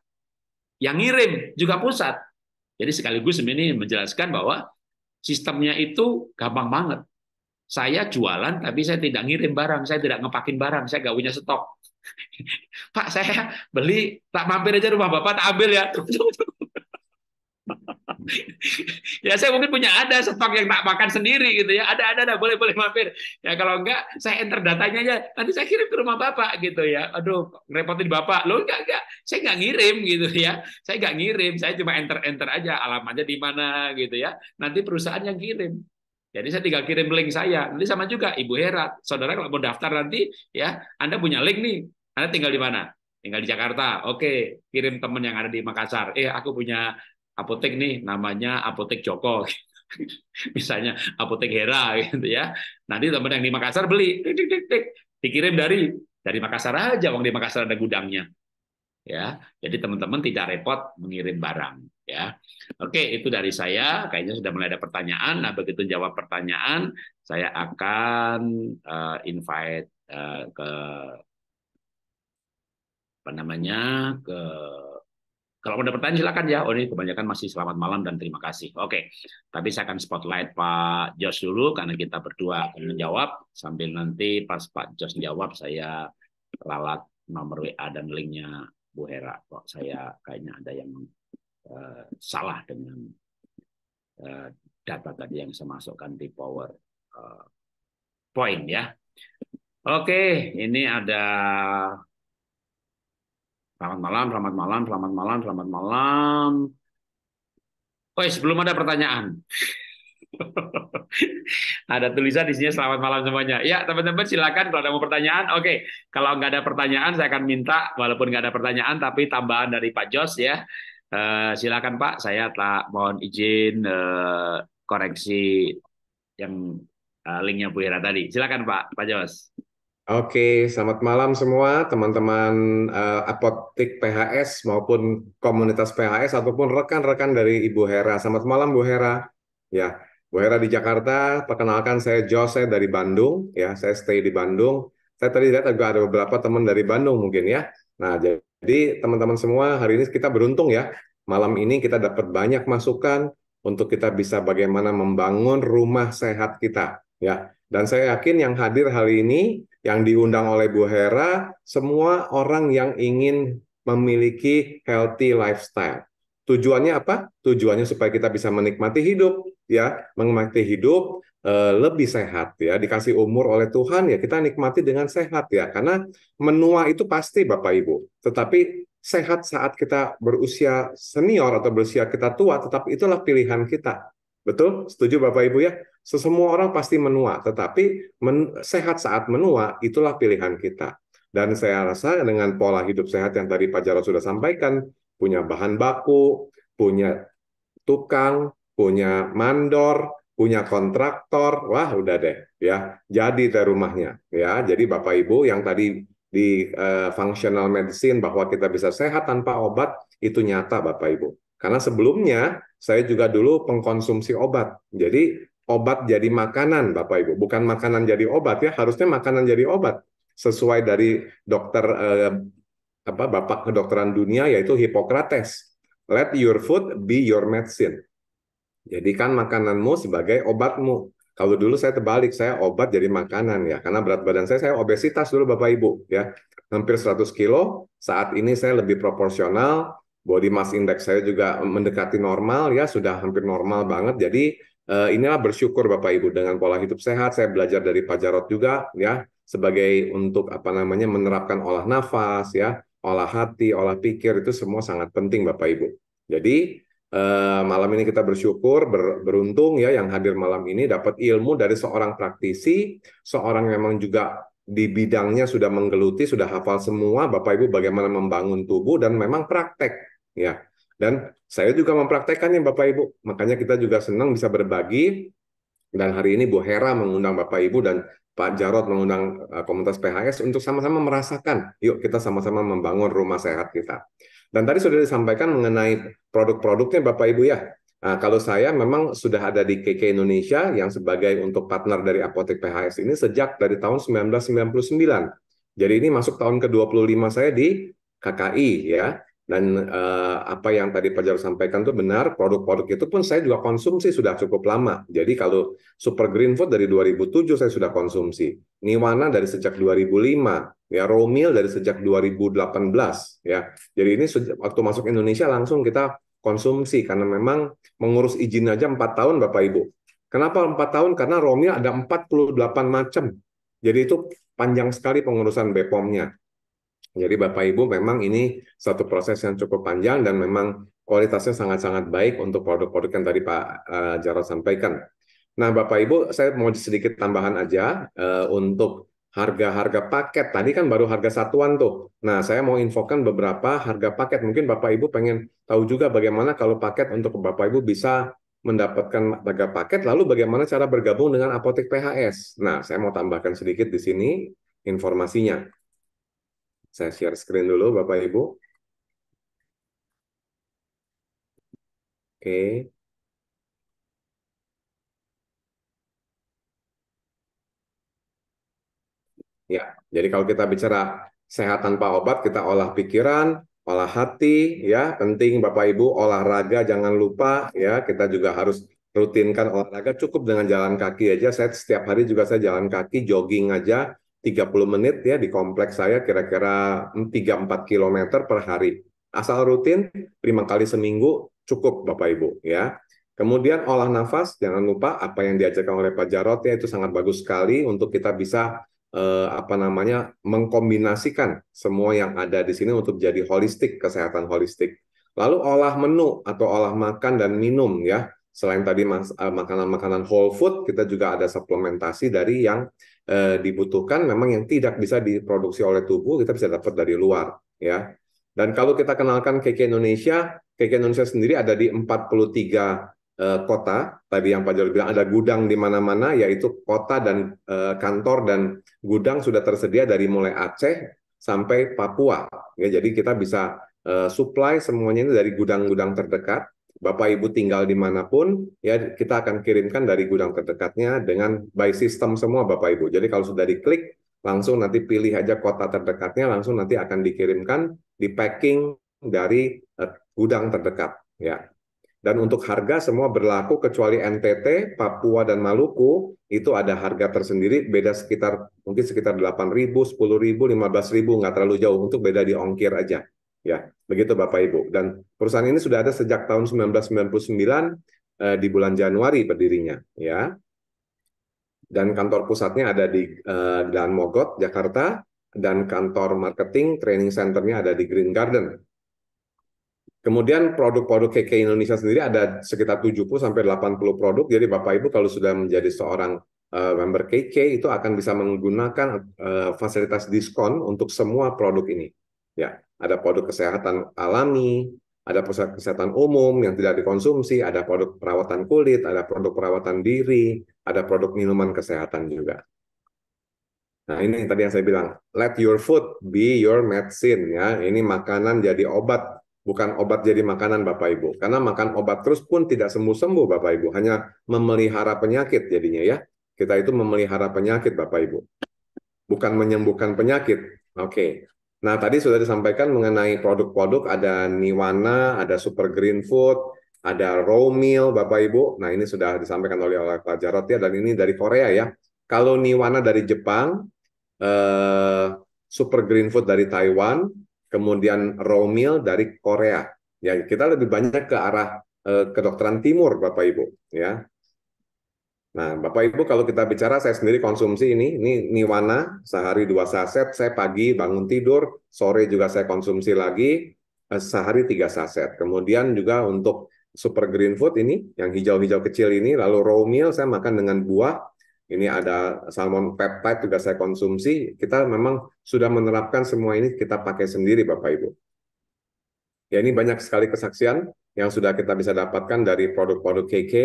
Speaker 1: Yang ngirim juga pusat, jadi sekaligus ini menjelaskan bahwa sistemnya itu gampang banget. Saya jualan tapi saya tidak ngirim barang, saya tidak ngepakin barang, saya gak punya stok. [LAUGHS] Pak, saya beli, tak mampir aja rumah Bapak, tak ambil ya. [LAUGHS] ya saya mungkin punya ada stok yang tak makan sendiri gitu ya. Ada ada ada boleh boleh mampir. Ya kalau enggak saya enter datanya aja. Nanti saya kirim ke rumah Bapak gitu ya. Aduh, repotin Bapak. lo enggak enggak. Saya enggak ngirim gitu ya. Saya enggak ngirim, saya cuma enter enter aja alamatnya di mana gitu ya. Nanti perusahaan yang kirim. Jadi saya tinggal kirim link saya. Nanti sama juga Ibu Hera, saudara kalau mau daftar nanti ya, Anda punya link nih. Anda tinggal di mana? Tinggal di Jakarta. Oke, kirim temen yang ada di Makassar. Eh, aku punya apotek nih namanya apotek Joko [LAUGHS] misalnya apotek Hera gitu ya nanti teman yang di Makassar beli dik, dik, dik, dik. dikirim dari dari Makassar aja uang di Makassar ada gudangnya ya jadi teman-teman tidak repot mengirim barang ya oke itu dari saya kayaknya sudah mulai ada pertanyaan nah begitu jawab pertanyaan saya akan uh, invite uh, ke apa namanya ke kalau ada pertanyaan silakan ya. Oh ini kebanyakan masih selamat malam dan terima kasih. Oke, tapi saya akan spotlight Pak Jos dulu karena kita berdua akan menjawab sambil nanti pas Pak Jos jawab saya ralat nomor WA dan linknya Bu Hera. Kok saya kayaknya ada yang uh, salah dengan uh, data tadi yang saya masukkan di Power uh, Point ya. Oke, ini ada Selamat malam, selamat malam, selamat malam, selamat malam. Oh, sebelum ada pertanyaan. [LAUGHS] ada tulisan di sini selamat malam semuanya. Ya, teman-teman silakan kalau ada mau pertanyaan. Oke, kalau nggak ada pertanyaan saya akan minta walaupun nggak ada pertanyaan tapi tambahan dari Pak Jos ya. Uh, silakan Pak, saya tak mohon izin uh, koreksi yang uh, linknya Bu Hera tadi. Silakan Pak, Pak Jos.
Speaker 5: Oke, selamat malam semua teman-teman uh, eh, apotik PHS maupun komunitas PHS ataupun rekan-rekan dari Ibu Hera. Selamat malam Bu Hera. Ya, Bu Hera di Jakarta. Perkenalkan saya Jose dari Bandung. Ya, saya stay di Bandung. Saya tadi lihat juga ada beberapa teman dari Bandung mungkin ya. Nah, jadi teman-teman semua hari ini kita beruntung ya. Malam ini kita dapat banyak masukan untuk kita bisa bagaimana membangun rumah sehat kita ya. Dan saya yakin yang hadir hari ini yang diundang oleh Bu Hera, semua orang yang ingin memiliki healthy lifestyle. Tujuannya apa? Tujuannya supaya kita bisa menikmati hidup, ya, menikmati hidup e, lebih sehat, ya. Dikasih umur oleh Tuhan, ya kita nikmati dengan sehat, ya. Karena menua itu pasti, Bapak Ibu. Tetapi sehat saat kita berusia senior atau berusia kita tua, tetapi itulah pilihan kita. Betul? Setuju Bapak Ibu ya? Sesemua orang pasti menua, tetapi men sehat saat menua itulah pilihan kita. Dan saya rasa dengan pola hidup sehat yang tadi Pak Jarod sudah sampaikan, punya bahan baku, punya tukang, punya mandor, punya kontraktor, wah udah deh ya. Jadi teh rumahnya ya. Jadi Bapak Ibu yang tadi di uh, functional medicine bahwa kita bisa sehat tanpa obat itu nyata Bapak Ibu. Karena sebelumnya saya juga dulu pengkonsumsi obat. Jadi obat jadi makanan, Bapak Ibu. Bukan makanan jadi obat ya, harusnya makanan jadi obat sesuai dari dokter eh, apa Bapak kedokteran dunia yaitu Hippocrates. Let your food be your medicine. Jadi kan makananmu sebagai obatmu. Kalau dulu saya terbalik, saya obat jadi makanan ya. Karena berat badan saya, saya obesitas dulu Bapak Ibu ya. Hampir 100 kilo, saat ini saya lebih proporsional, body mass index saya juga mendekati normal ya sudah hampir normal banget jadi uh, inilah bersyukur Bapak Ibu dengan pola hidup sehat saya belajar dari Pak jarod juga ya sebagai untuk apa namanya menerapkan olah nafas ya olah hati olah pikir itu semua sangat penting Bapak Ibu jadi uh, malam ini kita bersyukur ber, beruntung ya yang hadir malam ini dapat ilmu dari seorang praktisi seorang yang memang juga di bidangnya sudah menggeluti, sudah hafal semua, Bapak Ibu bagaimana membangun tubuh dan memang praktek ya dan saya juga mempraktekannya Bapak Ibu makanya kita juga senang bisa berbagi dan hari ini Bu Hera mengundang Bapak Ibu dan Pak Jarot mengundang eh, komunitas PHS untuk sama-sama merasakan yuk kita sama-sama membangun rumah sehat kita dan tadi sudah disampaikan mengenai produk-produknya Bapak Ibu ya Nah, kalau saya memang sudah ada di KK Indonesia yang sebagai untuk partner dari Apotek PHS ini sejak dari tahun 1999. Jadi ini masuk tahun ke-25 saya di KKI ya. Dan uh, apa yang tadi Pak Jarod sampaikan itu benar, produk-produk itu pun saya juga konsumsi sudah cukup lama. Jadi kalau Super Green Food dari 2007 saya sudah konsumsi. Niwana dari sejak 2005, ya Romil dari sejak 2018, ya. Jadi ini waktu masuk Indonesia langsung kita konsumsi karena memang mengurus izin aja 4 tahun Bapak Ibu. Kenapa 4 tahun? Karena Romil ada 48 macam. Jadi itu panjang sekali pengurusan bpom jadi Bapak Ibu memang ini satu proses yang cukup panjang dan memang kualitasnya sangat-sangat baik untuk produk-produk yang tadi Pak eh, Jarod sampaikan. Nah Bapak Ibu saya mau sedikit tambahan aja uh, untuk harga-harga paket. Tadi kan baru harga satuan tuh. Nah saya mau infokan beberapa harga paket. Mungkin Bapak Ibu pengen tahu juga bagaimana kalau paket untuk Bapak Ibu bisa mendapatkan harga paket, lalu bagaimana cara bergabung dengan apotek PHS. Nah, saya mau tambahkan sedikit di sini informasinya. Saya share screen dulu, Bapak Ibu. Oke. Ya, jadi kalau kita bicara sehat tanpa obat, kita olah pikiran, olah hati, ya penting Bapak Ibu olahraga jangan lupa, ya kita juga harus rutinkan olahraga cukup dengan jalan kaki aja. Saya setiap hari juga saya jalan kaki, jogging aja 30 menit ya di kompleks saya kira-kira 3-4 km per hari. Asal rutin 5 kali seminggu cukup Bapak Ibu ya. Kemudian olah nafas, jangan lupa apa yang diajarkan oleh Pak Jarot ya itu sangat bagus sekali untuk kita bisa eh, apa namanya mengkombinasikan semua yang ada di sini untuk jadi holistik kesehatan holistik. Lalu olah menu atau olah makan dan minum ya. Selain tadi eh, makanan-makanan whole food, kita juga ada suplementasi dari yang Eh, dibutuhkan memang yang tidak bisa diproduksi oleh tubuh kita bisa dapat dari luar ya. Dan kalau kita kenalkan KK Indonesia, KK Indonesia sendiri ada di 43 eh, kota. Tadi yang Pak Jor bilang ada gudang di mana-mana, yaitu kota dan eh, kantor dan gudang sudah tersedia dari mulai Aceh sampai Papua. Ya, jadi kita bisa eh, supply semuanya itu dari gudang-gudang terdekat Bapak Ibu tinggal dimanapun, ya kita akan kirimkan dari gudang terdekatnya dengan by system semua Bapak Ibu. Jadi kalau sudah diklik, langsung nanti pilih aja kota terdekatnya, langsung nanti akan dikirimkan di packing dari eh, gudang terdekat. Ya. Dan untuk harga semua berlaku kecuali NTT, Papua, dan Maluku, itu ada harga tersendiri, beda sekitar mungkin sekitar 8.000, 10.000, 15.000, nggak terlalu jauh, untuk beda di ongkir aja. Ya, begitu Bapak Ibu. Dan perusahaan ini sudah ada sejak tahun 1999 eh, di bulan Januari berdirinya, ya. Dan kantor pusatnya ada di eh, Dan Mogot, Jakarta, dan kantor marketing training centernya ada di Green Garden. Kemudian produk-produk KK Indonesia sendiri ada sekitar 70 sampai 80 produk. Jadi Bapak Ibu kalau sudah menjadi seorang eh, member KK itu akan bisa menggunakan uh, fasilitas diskon untuk semua produk ini. Ya, ada produk kesehatan alami, ada pusat kesehatan umum yang tidak dikonsumsi, ada produk perawatan kulit, ada produk perawatan diri, ada produk minuman kesehatan juga. Nah, ini yang tadi yang saya bilang, let your food be your medicine ya. Ini makanan jadi obat, bukan obat jadi makanan Bapak Ibu. Karena makan obat terus pun tidak sembuh-sembuh Bapak Ibu, hanya memelihara penyakit jadinya ya. Kita itu memelihara penyakit Bapak Ibu. Bukan menyembuhkan penyakit. Oke. Okay. Nah, tadi sudah disampaikan mengenai produk-produk, ada Niwana, ada Super Green Food, ada Raw Meal, Bapak Ibu. Nah, ini sudah disampaikan oleh, oleh Pak Jarot ya, dan ini dari Korea ya. Kalau Niwana dari Jepang, eh, Super Green Food dari Taiwan, kemudian Raw Meal dari Korea. Ya, kita lebih banyak ke arah eh, kedokteran timur, Bapak Ibu. Ya, Nah, Bapak Ibu kalau kita bicara saya sendiri konsumsi ini, ini niwana sehari dua saset, saya pagi bangun tidur, sore juga saya konsumsi lagi eh, sehari tiga saset. Kemudian juga untuk super green food ini yang hijau-hijau kecil ini, lalu raw meal saya makan dengan buah. Ini ada salmon peptide juga saya konsumsi. Kita memang sudah menerapkan semua ini kita pakai sendiri Bapak Ibu. Ya ini banyak sekali kesaksian yang sudah kita bisa dapatkan dari produk-produk KK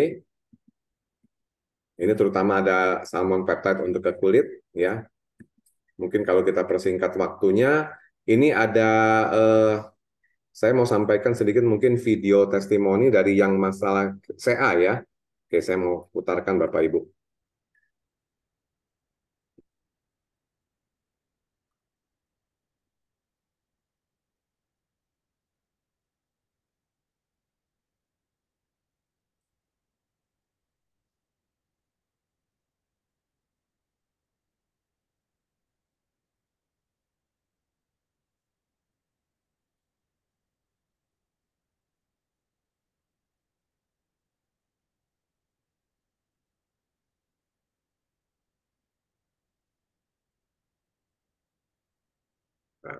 Speaker 5: ini terutama ada salmon peptide untuk ke kulit, ya. Mungkin kalau kita persingkat waktunya, ini ada eh, saya mau sampaikan sedikit mungkin video testimoni dari yang masalah CA ya. Oke, saya mau putarkan Bapak Ibu.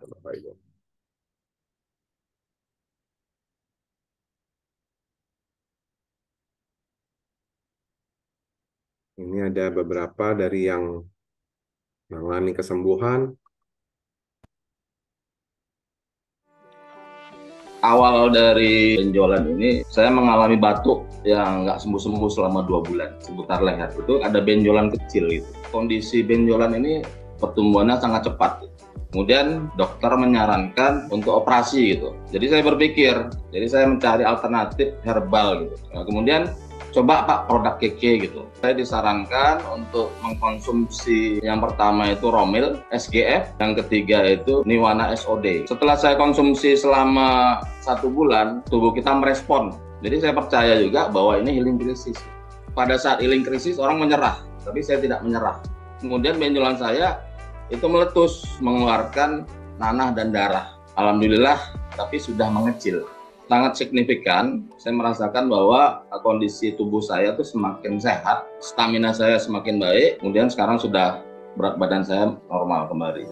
Speaker 5: Ini ada beberapa dari yang mengalami kesembuhan.
Speaker 4: Awal dari penjualan ini, saya mengalami batuk yang nggak sembuh-sembuh selama dua bulan seputar leher. Itu ada benjolan kecil itu. Kondisi benjolan ini pertumbuhannya sangat cepat. Kemudian dokter menyarankan untuk operasi gitu. Jadi saya berpikir, jadi saya mencari alternatif herbal gitu. Nah, kemudian coba pak produk keke gitu. Saya disarankan untuk mengkonsumsi yang pertama itu Romil SGF, yang ketiga itu Niwana SOD. Setelah saya konsumsi selama satu bulan, tubuh kita merespon. Jadi saya percaya juga bahwa ini healing krisis. Pada saat healing krisis orang menyerah, tapi saya tidak menyerah. Kemudian benjolan saya itu meletus mengeluarkan nanah dan darah. Alhamdulillah, tapi sudah mengecil. Sangat signifikan, saya merasakan bahwa kondisi tubuh saya itu semakin sehat, stamina saya semakin baik, kemudian sekarang sudah berat badan saya normal kembali.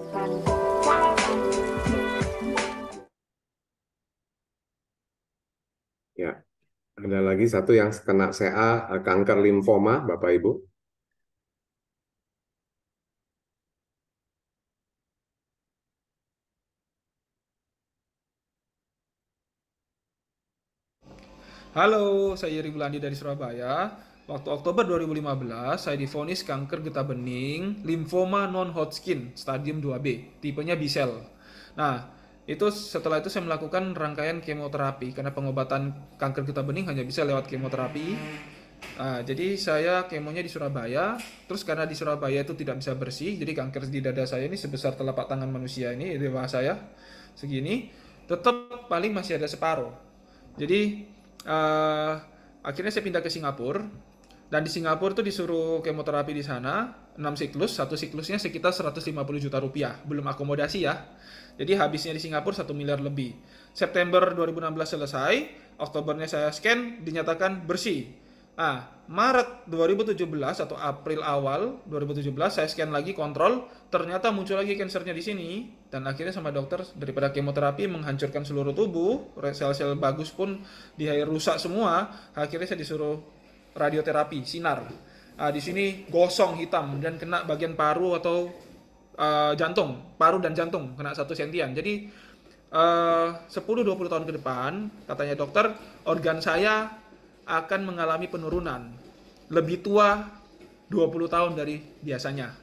Speaker 4: Ya,
Speaker 5: ada lagi satu yang kena CA kanker limfoma, Bapak Ibu.
Speaker 3: Halo, saya Bulandi dari Surabaya. Waktu Oktober 2015, saya difonis kanker getah bening, limfoma non-Hodgkin, stadium 2B, tipenya B-cell. Nah, itu setelah itu saya melakukan rangkaian kemoterapi karena pengobatan kanker getah bening hanya bisa lewat kemoterapi. Nah, jadi saya kemonya di Surabaya, terus karena di Surabaya itu tidak bisa bersih, jadi kanker di dada saya ini sebesar telapak tangan manusia ini, di bawah saya segini, tetap paling masih ada separuh. Jadi uh, akhirnya saya pindah ke Singapura dan di Singapura tuh disuruh kemoterapi di sana 6 siklus satu siklusnya sekitar 150 juta rupiah belum akomodasi ya jadi habisnya di Singapura satu miliar lebih September 2016 selesai Oktobernya saya scan dinyatakan bersih Ah, Maret 2017 atau April awal 2017 saya scan lagi kontrol, ternyata muncul lagi kansernya di sini dan akhirnya sama dokter daripada kemoterapi menghancurkan seluruh tubuh, sel-sel bagus pun dia rusak semua, akhirnya saya disuruh radioterapi sinar. Ah, di sini gosong hitam dan kena bagian paru atau uh, jantung, paru dan jantung kena satu sentian. Jadi uh, 10-20 tahun ke depan, katanya dokter, organ saya akan mengalami penurunan. Lebih tua 20 tahun dari biasanya.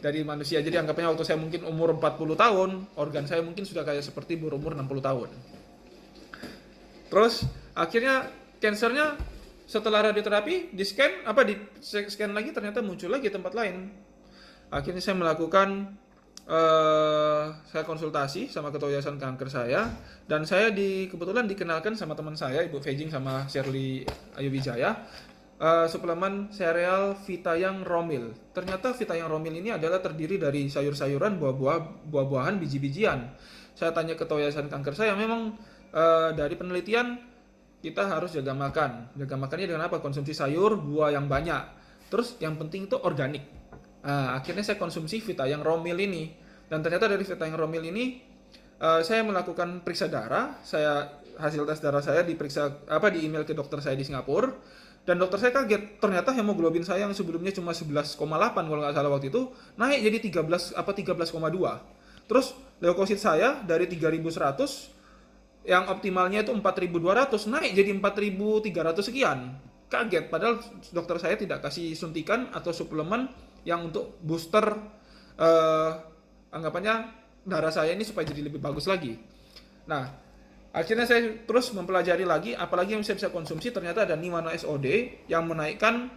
Speaker 3: Dari manusia. Jadi anggapnya waktu saya mungkin umur 40 tahun, organ saya mungkin sudah kayak seperti berumur 60 tahun. Terus akhirnya kansernya setelah radioterapi di scan apa di scan lagi ternyata muncul lagi tempat lain. Akhirnya saya melakukan Eh, saya konsultasi sama ketua yayasan kanker saya dan saya di kebetulan dikenalkan sama teman saya Ibu Fejing sama Shirley Ayubijaya Wijaya uh, eh, suplemen sereal Vitayang Romil. Ternyata Vita yang Romil ini adalah terdiri dari sayur-sayuran, buah-buah, buah-buahan, biji-bijian. Saya tanya ketua yayasan kanker saya memang uh, dari penelitian kita harus jaga makan. Jaga makannya dengan apa? Konsumsi sayur, buah yang banyak. Terus yang penting itu organik Nah, akhirnya saya konsumsi vita yang romil ini dan ternyata dari vita yang romil ini uh, saya melakukan periksa darah, saya hasil tes darah saya diperiksa apa di email ke dokter saya di Singapura dan dokter saya kaget ternyata hemoglobin saya yang sebelumnya cuma 11,8 kalau nggak salah waktu itu naik jadi 13 apa 13,2 terus leukosit saya dari 3100 yang optimalnya itu 4200 naik jadi 4300 sekian kaget padahal dokter saya tidak kasih suntikan atau suplemen yang untuk booster eh, anggapannya darah saya ini supaya jadi lebih bagus lagi. Nah, akhirnya saya terus mempelajari lagi apalagi yang bisa bisa konsumsi ternyata ada Nimano SOD yang menaikkan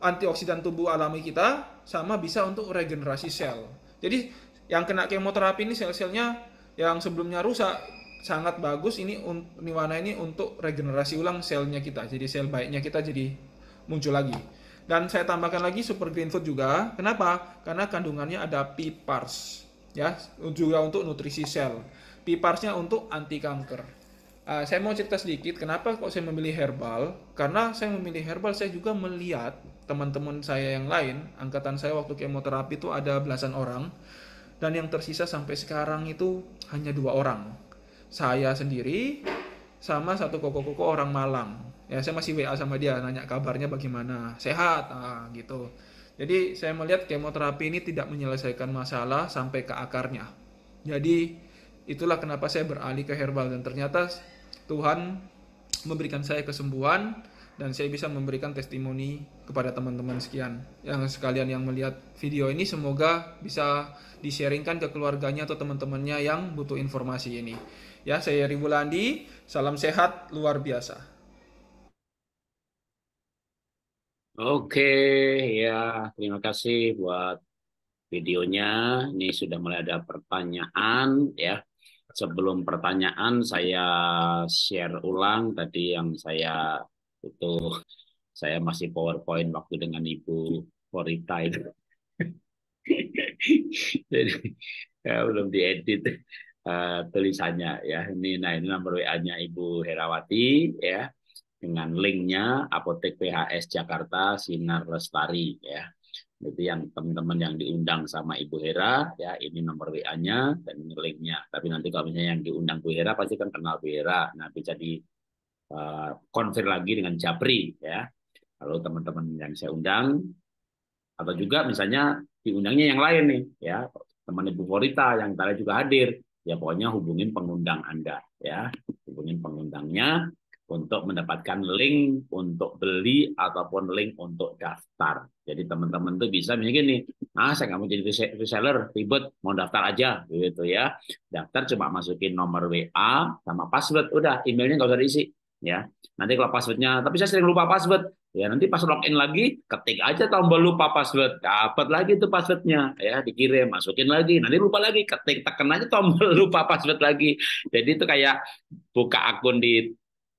Speaker 3: antioksidan tubuh alami kita sama bisa untuk regenerasi sel. Jadi yang kena kemoterapi ini sel-selnya yang sebelumnya rusak sangat bagus ini Niwana ini untuk regenerasi ulang selnya kita. Jadi sel baiknya kita jadi muncul lagi. Dan saya tambahkan lagi super green food juga. Kenapa? Karena kandungannya ada pipars ya, juga untuk nutrisi sel. Piparsnya untuk anti kanker. Uh, ah, saya mau cerita sedikit kenapa kok saya memilih herbal. Karena saya memilih herbal saya juga melihat teman-teman saya yang lain, angkatan saya waktu kemoterapi itu ada belasan orang dan yang tersisa sampai sekarang itu hanya dua orang. Saya sendiri sama satu koko-koko orang Malang ya saya masih WA sama dia nanya kabarnya bagaimana sehat ah, gitu jadi saya melihat kemoterapi ini tidak menyelesaikan masalah sampai ke akarnya jadi itulah kenapa saya beralih ke herbal dan ternyata Tuhan memberikan saya kesembuhan dan saya bisa memberikan testimoni kepada teman-teman sekian yang sekalian yang melihat video ini semoga bisa disharingkan ke keluarganya atau teman-temannya yang butuh informasi ini ya saya Ribu Landi, salam sehat luar biasa
Speaker 1: Oke, ya terima kasih buat videonya. Ini sudah mulai ada pertanyaan ya. Sebelum pertanyaan saya share ulang tadi yang saya itu saya masih PowerPoint waktu dengan Ibu Korita itu. [LAUGHS] Jadi ya, belum diedit uh, tulisannya ya. Ini nah ini nomor WA-nya Ibu Herawati ya dengan linknya Apotek PHS Jakarta Sinar Lestari ya. Jadi yang teman-teman yang diundang sama Ibu Hera ya ini nomor WA-nya dan ini linknya. Tapi nanti kalau misalnya yang diundang Bu Hera pasti kan kenal Bu Hera. Nah bisa di uh, lagi dengan Japri ya. Lalu teman-teman yang saya undang atau juga misalnya diundangnya yang lain nih ya teman Ibu Forita yang tadi juga hadir ya pokoknya hubungin pengundang Anda ya hubungin pengundangnya untuk mendapatkan link untuk beli ataupun link untuk daftar. Jadi teman-teman tuh bisa misalnya gini, ah saya nggak mau jadi reseller, ribet, mau daftar aja gitu ya. Daftar cuma masukin nomor WA sama password, udah emailnya nggak usah diisi ya. Nanti kalau passwordnya, tapi saya sering lupa password, ya nanti pas login lagi ketik aja tombol lupa password dapat lagi itu passwordnya ya dikirim masukin lagi nanti lupa lagi ketik tekan aja tombol [LAUGHS] lupa password lagi jadi itu kayak buka akun di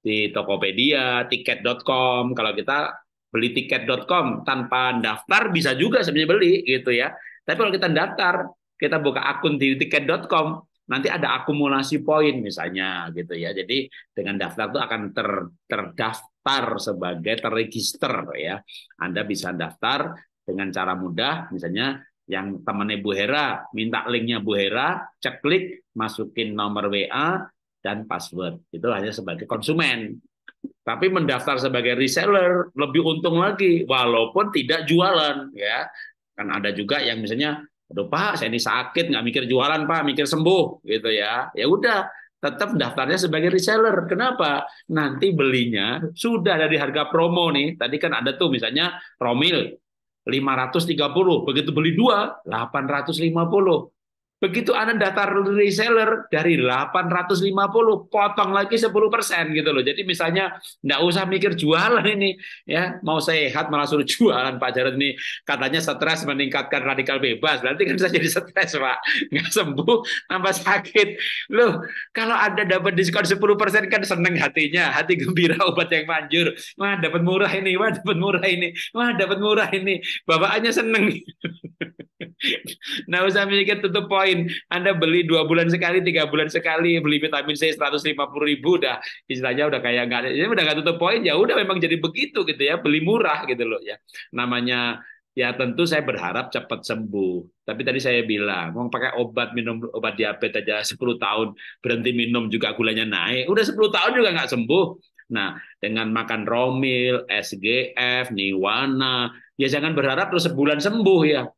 Speaker 1: di Tokopedia, tiket.com. Kalau kita beli tiket.com tanpa daftar bisa juga sebenarnya beli gitu ya. Tapi kalau kita daftar, kita buka akun di tiket.com, nanti ada akumulasi poin misalnya gitu ya. Jadi dengan daftar itu akan ter, terdaftar sebagai terregister ya. Anda bisa daftar dengan cara mudah misalnya yang temannya Bu Hera minta linknya Bu Hera, cek klik, masukin nomor WA, dan password. Itu hanya sebagai konsumen. Tapi mendaftar sebagai reseller lebih untung lagi walaupun tidak jualan ya. Kan ada juga yang misalnya aduh Pak, saya ini sakit nggak mikir jualan Pak, mikir sembuh gitu ya. Ya udah, tetap daftarnya sebagai reseller. Kenapa? Nanti belinya sudah dari harga promo nih. Tadi kan ada tuh misalnya Romil 530, begitu beli dua 850 Begitu Anda daftar reseller dari 850 potong lagi 10% gitu loh. Jadi misalnya enggak usah mikir jualan ini ya, mau sehat malah suruh jualan Pak Jarod ini katanya stres meningkatkan radikal bebas. Berarti kan bisa jadi stres, Pak. nggak sembuh tambah sakit. Loh, kalau Anda dapat diskon 10% kan seneng hatinya, hati gembira obat yang manjur. Wah, dapat murah ini, wah dapat murah ini, wah dapat murah ini. Bapaknya seneng. [LAUGHS] nah, usah mikir tutup poin lain. Anda beli dua bulan sekali, tiga bulan sekali, beli vitamin C seratus lima puluh ribu, udah istilahnya udah kayak nggak ada, ya udah nggak tutup poin, ya udah memang jadi begitu gitu ya, beli murah gitu loh ya. Namanya Ya tentu saya berharap cepat sembuh. Tapi tadi saya bilang, mau pakai obat minum obat diabetes aja sepuluh tahun, berhenti minum juga gulanya naik. Udah sepuluh tahun juga nggak sembuh. Nah, dengan makan romil, SGF, niwana, ya jangan berharap terus sebulan sembuh ya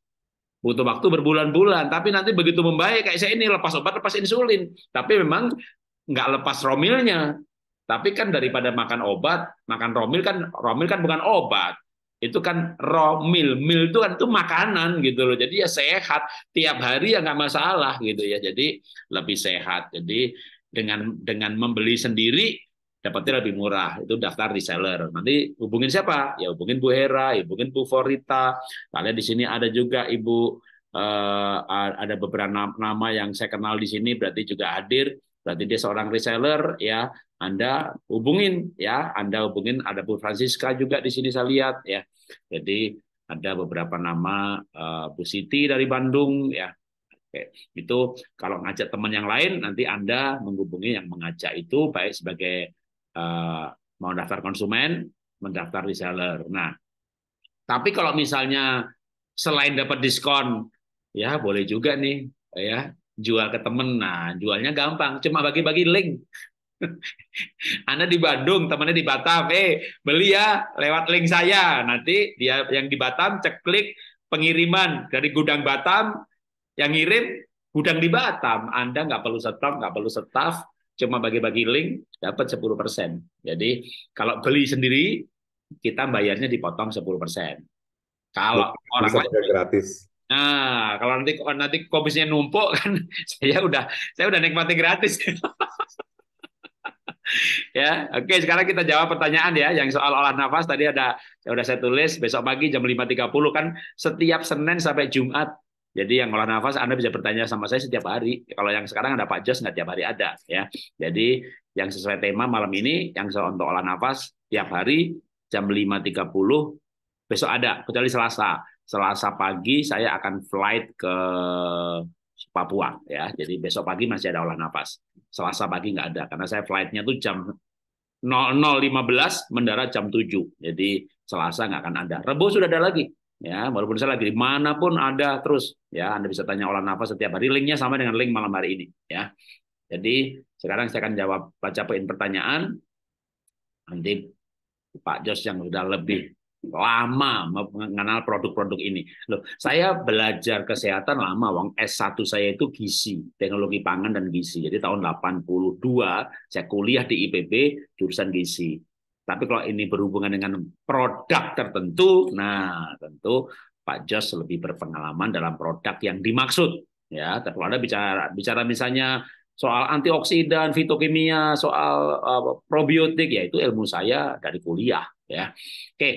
Speaker 1: butuh waktu berbulan-bulan. Tapi nanti begitu membaik kayak saya ini lepas obat, lepas insulin. Tapi memang nggak lepas romilnya. Tapi kan daripada makan obat, makan romil kan romil kan bukan obat. Itu kan romil, mil itu kan itu makanan gitu loh. Jadi ya sehat tiap hari ya nggak masalah gitu ya. Jadi lebih sehat. Jadi dengan dengan membeli sendiri dapatnya lebih murah. Itu daftar reseller. Nanti hubungin siapa? Ya hubungin Bu Hera, hubungin Bu Forita. Kalian di sini ada juga Ibu eh, ada beberapa nama yang saya kenal di sini berarti juga hadir. Berarti dia seorang reseller ya. Anda hubungin ya, Anda hubungin ada Bu Francisca juga di sini saya lihat ya. Jadi ada beberapa nama eh, Bu Siti dari Bandung ya. Itu kalau ngajak teman yang lain nanti Anda menghubungi yang mengajak itu baik sebagai Eh, mau daftar konsumen, mendaftar reseller. Nah, tapi kalau misalnya selain dapat diskon, ya boleh juga nih, ya jual ke temen. Nah, jualnya gampang, cuma bagi-bagi link. [LAUGHS] Anda di Bandung, temannya di Batam, eh beli ya lewat link saya. Nanti dia yang di Batam cek klik pengiriman dari gudang Batam yang ngirim gudang di Batam. Anda nggak perlu setor, nggak perlu staff, cuma bagi-bagi link dapat 10%. Jadi kalau beli sendiri kita bayarnya dipotong 10%. Kalau Bisa orang lain gratis. Nah, kalau nanti nanti komisinya numpuk kan [LAUGHS] saya udah saya udah
Speaker 3: nikmati gratis. [LAUGHS]
Speaker 1: ya, oke sekarang kita jawab pertanyaan ya yang soal olah nafas tadi ada sudah saya tulis besok pagi jam 5.30 kan setiap Senin sampai Jumat jadi yang olah nafas Anda bisa bertanya sama saya setiap hari. Kalau yang sekarang ada Pak Jos nggak tiap hari ada ya. Jadi yang sesuai tema malam ini yang soal untuk olah nafas tiap hari jam 5.30 besok ada kecuali Selasa. Selasa pagi saya akan flight ke Papua ya. Jadi besok pagi masih ada olah nafas. Selasa pagi nggak ada karena saya flightnya tuh jam 00.15 mendarat jam 7. Jadi Selasa nggak akan ada. Rebo sudah ada lagi ya walaupun saya lagi dimanapun ada terus ya anda bisa tanya olah nafas setiap hari linknya sama dengan link malam hari ini ya jadi sekarang saya akan jawab baca poin pertanyaan nanti Pak Jos yang sudah lebih lama mengenal produk-produk ini. Loh, saya belajar kesehatan lama, Wong. S1 saya itu gizi, teknologi pangan dan gizi. Jadi tahun 82 saya kuliah di IPB jurusan gizi. Tapi kalau ini berhubungan dengan produk tertentu, nah tentu Pak Jos lebih berpengalaman dalam produk yang dimaksud. Ya, kalau ada bicara bicara misalnya soal antioksidan, fitokimia, soal uh, probiotik, yaitu ilmu saya dari kuliah. Ya, oke.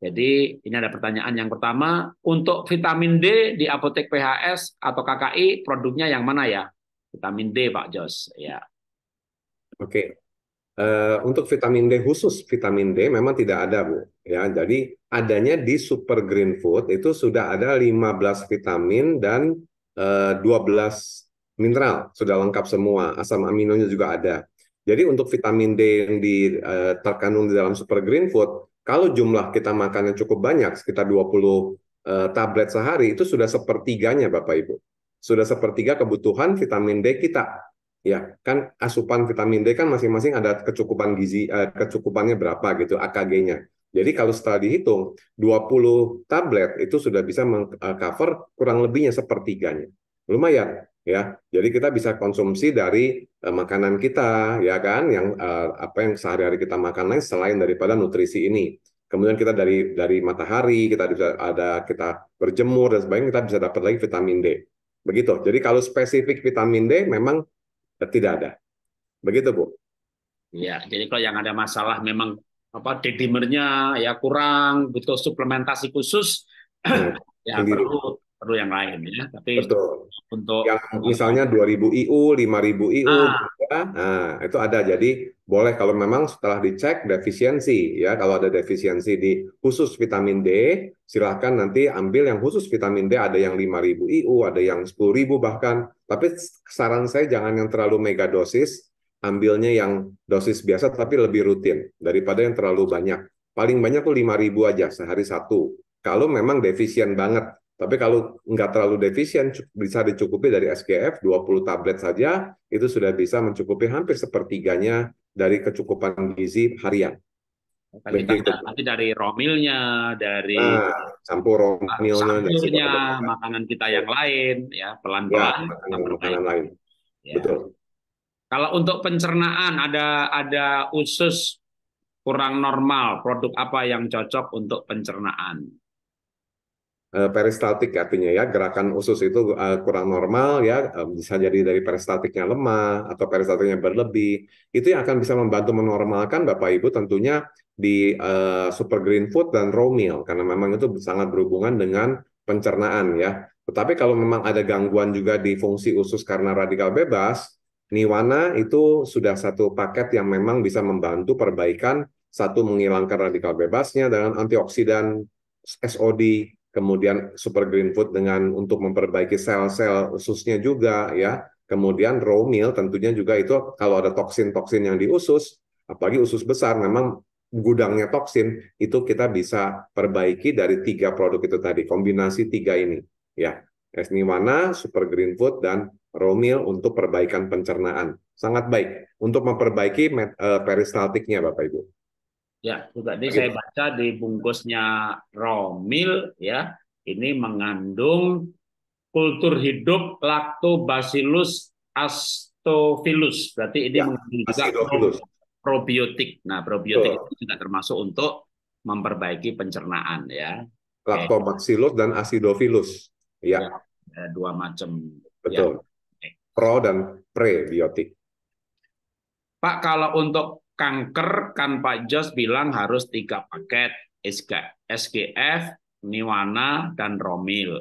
Speaker 1: Jadi ini ada pertanyaan yang pertama untuk vitamin D di apotek PHS atau KKI produknya yang mana ya? Vitamin D Pak
Speaker 4: Jos. Ya.
Speaker 5: Oke. Eh, untuk vitamin D khusus vitamin D memang tidak ada bu ya jadi adanya di super green food itu sudah ada 15 vitamin dan uh, eh, 12 mineral sudah lengkap semua asam aminonya juga ada jadi untuk vitamin D yang di, uh, terkandung di dalam super green food kalau jumlah kita makan yang cukup banyak sekitar 20 uh, tablet sehari itu sudah sepertiganya Bapak Ibu sudah sepertiga kebutuhan vitamin D kita ya kan asupan vitamin D kan masing-masing ada kecukupan gizi eh, kecukupannya berapa gitu AKG-nya. Jadi kalau setelah dihitung 20 tablet itu sudah bisa mengcover eh, kurang lebihnya sepertiganya. Lumayan ya. Jadi kita bisa konsumsi dari eh, makanan kita ya kan yang eh, apa yang sehari-hari kita makan lain selain daripada nutrisi ini kemudian kita dari dari matahari kita bisa ada kita berjemur dan sebagainya kita bisa dapat lagi vitamin D begitu jadi kalau spesifik vitamin D memang tidak ada. Begitu, Bu.
Speaker 1: Ya, jadi kalau yang ada masalah memang apa dedimernya ya kurang, butuh suplementasi khusus, hmm. [CLEARS THROAT] ya perlu perlu yang lain ya. Tapi Betul. untuk yang
Speaker 5: misalnya 2000 IU, 5000 IU, ah. ya, nah, itu ada. Jadi boleh kalau memang setelah dicek defisiensi ya, kalau ada defisiensi di khusus vitamin D, silahkan nanti ambil yang khusus vitamin D. Ada yang 5000 IU, ada yang 10000 bahkan. Tapi saran saya jangan yang terlalu mega dosis, ambilnya yang dosis biasa tapi lebih rutin daripada yang terlalu banyak. Paling banyak tuh 5000 aja sehari satu. Kalau memang defisien banget tapi kalau nggak terlalu defisien, bisa dicukupi dari SGF 20 tablet saja, itu sudah bisa mencukupi hampir sepertiganya dari kecukupan gizi harian. Tadi nanti
Speaker 1: dari romilnya, dari nah, campur romilnya, campurnya, makanan kita yang iya. lain, ya, ya pelan-pelan. Ya,
Speaker 5: makanan, makanan lain. Ya. Betul.
Speaker 1: Kalau untuk pencernaan ada ada usus kurang normal, produk apa yang cocok untuk pencernaan?
Speaker 5: Eh, peristaltik artinya ya gerakan usus itu uh, kurang normal ya uh, bisa jadi dari peristaltiknya lemah atau peristaltiknya berlebih itu yang akan bisa membantu menormalkan Bapak Ibu tentunya di uh, super green food dan raw meal karena memang itu sangat berhubungan dengan pencernaan ya tetapi kalau memang ada gangguan juga di fungsi usus karena radikal bebas niwana itu sudah satu paket yang memang bisa membantu perbaikan satu menghilangkan radikal bebasnya dengan antioksidan SOD kemudian super green food dengan untuk memperbaiki sel-sel ususnya juga ya. Kemudian raw meal tentunya juga itu kalau ada toksin-toksin yang di usus, apalagi usus besar memang gudangnya toksin itu kita bisa perbaiki dari tiga produk itu tadi, kombinasi tiga ini ya. Es Niwana, Super Green Food dan raw meal untuk perbaikan pencernaan. Sangat baik untuk memperbaiki eh, peristaltiknya Bapak Ibu.
Speaker 4: Ya,
Speaker 1: tadi saya baca di bungkusnya Romil ya, ini mengandung kultur hidup Lactobacillus astophilus. Berarti ini ya, mengandung juga probiotik. Nah, probiotik itu juga termasuk untuk memperbaiki pencernaan ya.
Speaker 5: Lactobacillus dan acidophilus. Ya. ya dua macam. Ya. Betul. Ya. Pro dan prebiotik.
Speaker 1: Pak, kalau untuk kanker kan Pak Jos bilang harus tiga paket SK, SGF, Niwana, dan Romil.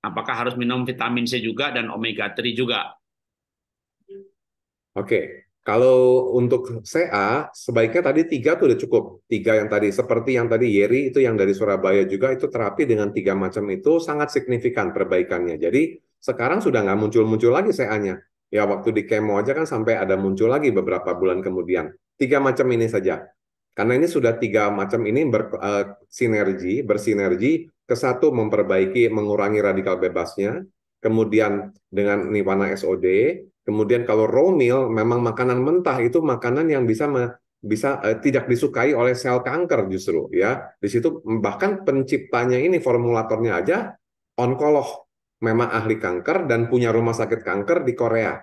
Speaker 1: Apakah harus minum vitamin C juga dan omega 3 juga?
Speaker 5: Oke, kalau untuk CA sebaiknya tadi tiga tuh udah cukup. Tiga yang tadi seperti yang tadi Yeri itu yang dari Surabaya juga itu terapi dengan tiga macam itu sangat signifikan perbaikannya. Jadi sekarang sudah nggak muncul-muncul lagi CA-nya. Ya waktu di kemo aja kan sampai ada muncul lagi beberapa bulan kemudian tiga macam ini saja. Karena ini sudah tiga macam ini bersinergi, eh, bersinergi ke satu memperbaiki, mengurangi radikal bebasnya, kemudian dengan nirwana SOD, kemudian kalau raw meal memang makanan mentah itu makanan yang bisa me, bisa eh, tidak disukai oleh sel kanker justru ya. Di situ bahkan penciptanya ini formulatornya aja onkolog memang ahli kanker dan punya rumah sakit kanker di Korea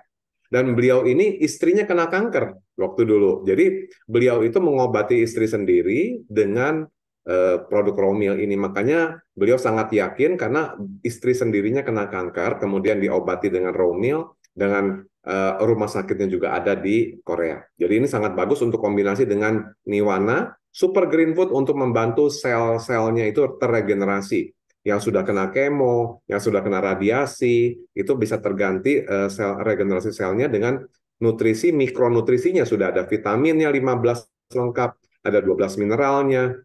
Speaker 5: dan beliau ini istrinya kena kanker waktu dulu. Jadi beliau itu mengobati istri sendiri dengan uh, produk Romil ini. Makanya beliau sangat yakin karena istri sendirinya kena kanker, kemudian diobati dengan Romil, dengan uh, rumah sakitnya juga ada di Korea. Jadi ini sangat bagus untuk kombinasi dengan Niwana, Super Green Food untuk membantu sel-selnya itu terregenerasi yang sudah kena kemo, yang sudah kena radiasi, itu bisa terganti eh, sel regenerasi selnya dengan nutrisi mikronutrisinya sudah ada vitaminnya 15 lengkap, ada 12 mineralnya,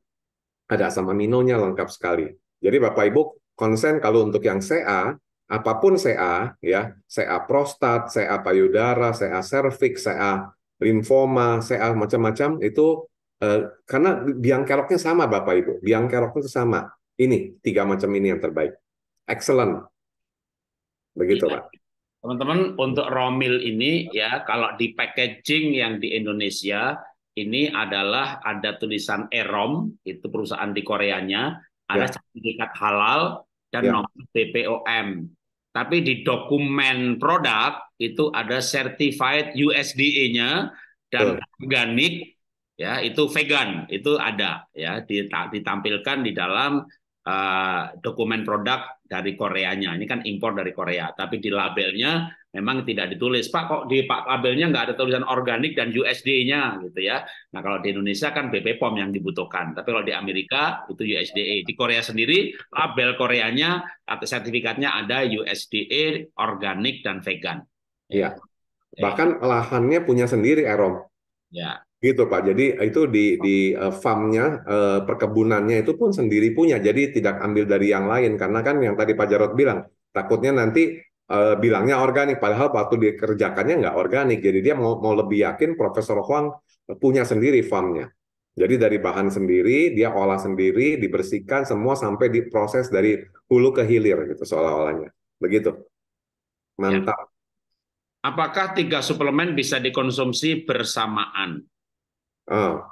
Speaker 5: ada asam aminonya lengkap sekali. Jadi Bapak Ibu konsen kalau untuk yang CA, apapun CA ya, CA prostat, CA payudara, CA serviks, CA limfoma, CA macam-macam itu eh, karena biang keroknya sama Bapak Ibu, biang keroknya sama. Ini tiga macam ini yang terbaik. Excellent. Begitu, iya. Pak.
Speaker 1: Teman-teman, untuk romil ini ya kalau di packaging yang di Indonesia ini adalah ada tulisan Erom, itu perusahaan di Koreanya, ada ya. sertifikat halal dan ya. nomor BPOM. Tapi di dokumen produk itu ada certified USDA-nya dan organik ya itu vegan itu ada ya ditampilkan di dalam uh, dokumen produk dari Koreanya. Ini kan impor dari Korea, tapi di labelnya memang tidak ditulis. Pak kok di Pak labelnya nggak ada tulisan organik dan usda nya gitu ya. Nah kalau di Indonesia kan BP POM yang dibutuhkan, tapi kalau di Amerika itu USDA. E. Di Korea sendiri label Koreanya atau sertifikatnya ada USDA e, organik dan vegan.
Speaker 5: Iya. Ya. Bahkan lahannya punya sendiri, Erom. Ya. Gitu Pak. Jadi eh, itu di di uh, farmnya uh, perkebunannya itu pun sendiri punya. Jadi tidak ambil dari yang lain karena kan yang tadi Pak jarod bilang takutnya nanti uh, bilangnya organik padahal waktu dikerjakannya nggak organik. Jadi dia mau mau lebih yakin Profesor Huang punya sendiri farmnya. Jadi dari bahan sendiri dia olah sendiri, dibersihkan semua sampai diproses dari hulu ke hilir gitu seolah-olahnya. Begitu. Ya. Mantap. Ya.
Speaker 1: Apakah tiga suplemen bisa dikonsumsi bersamaan?
Speaker 5: Oh,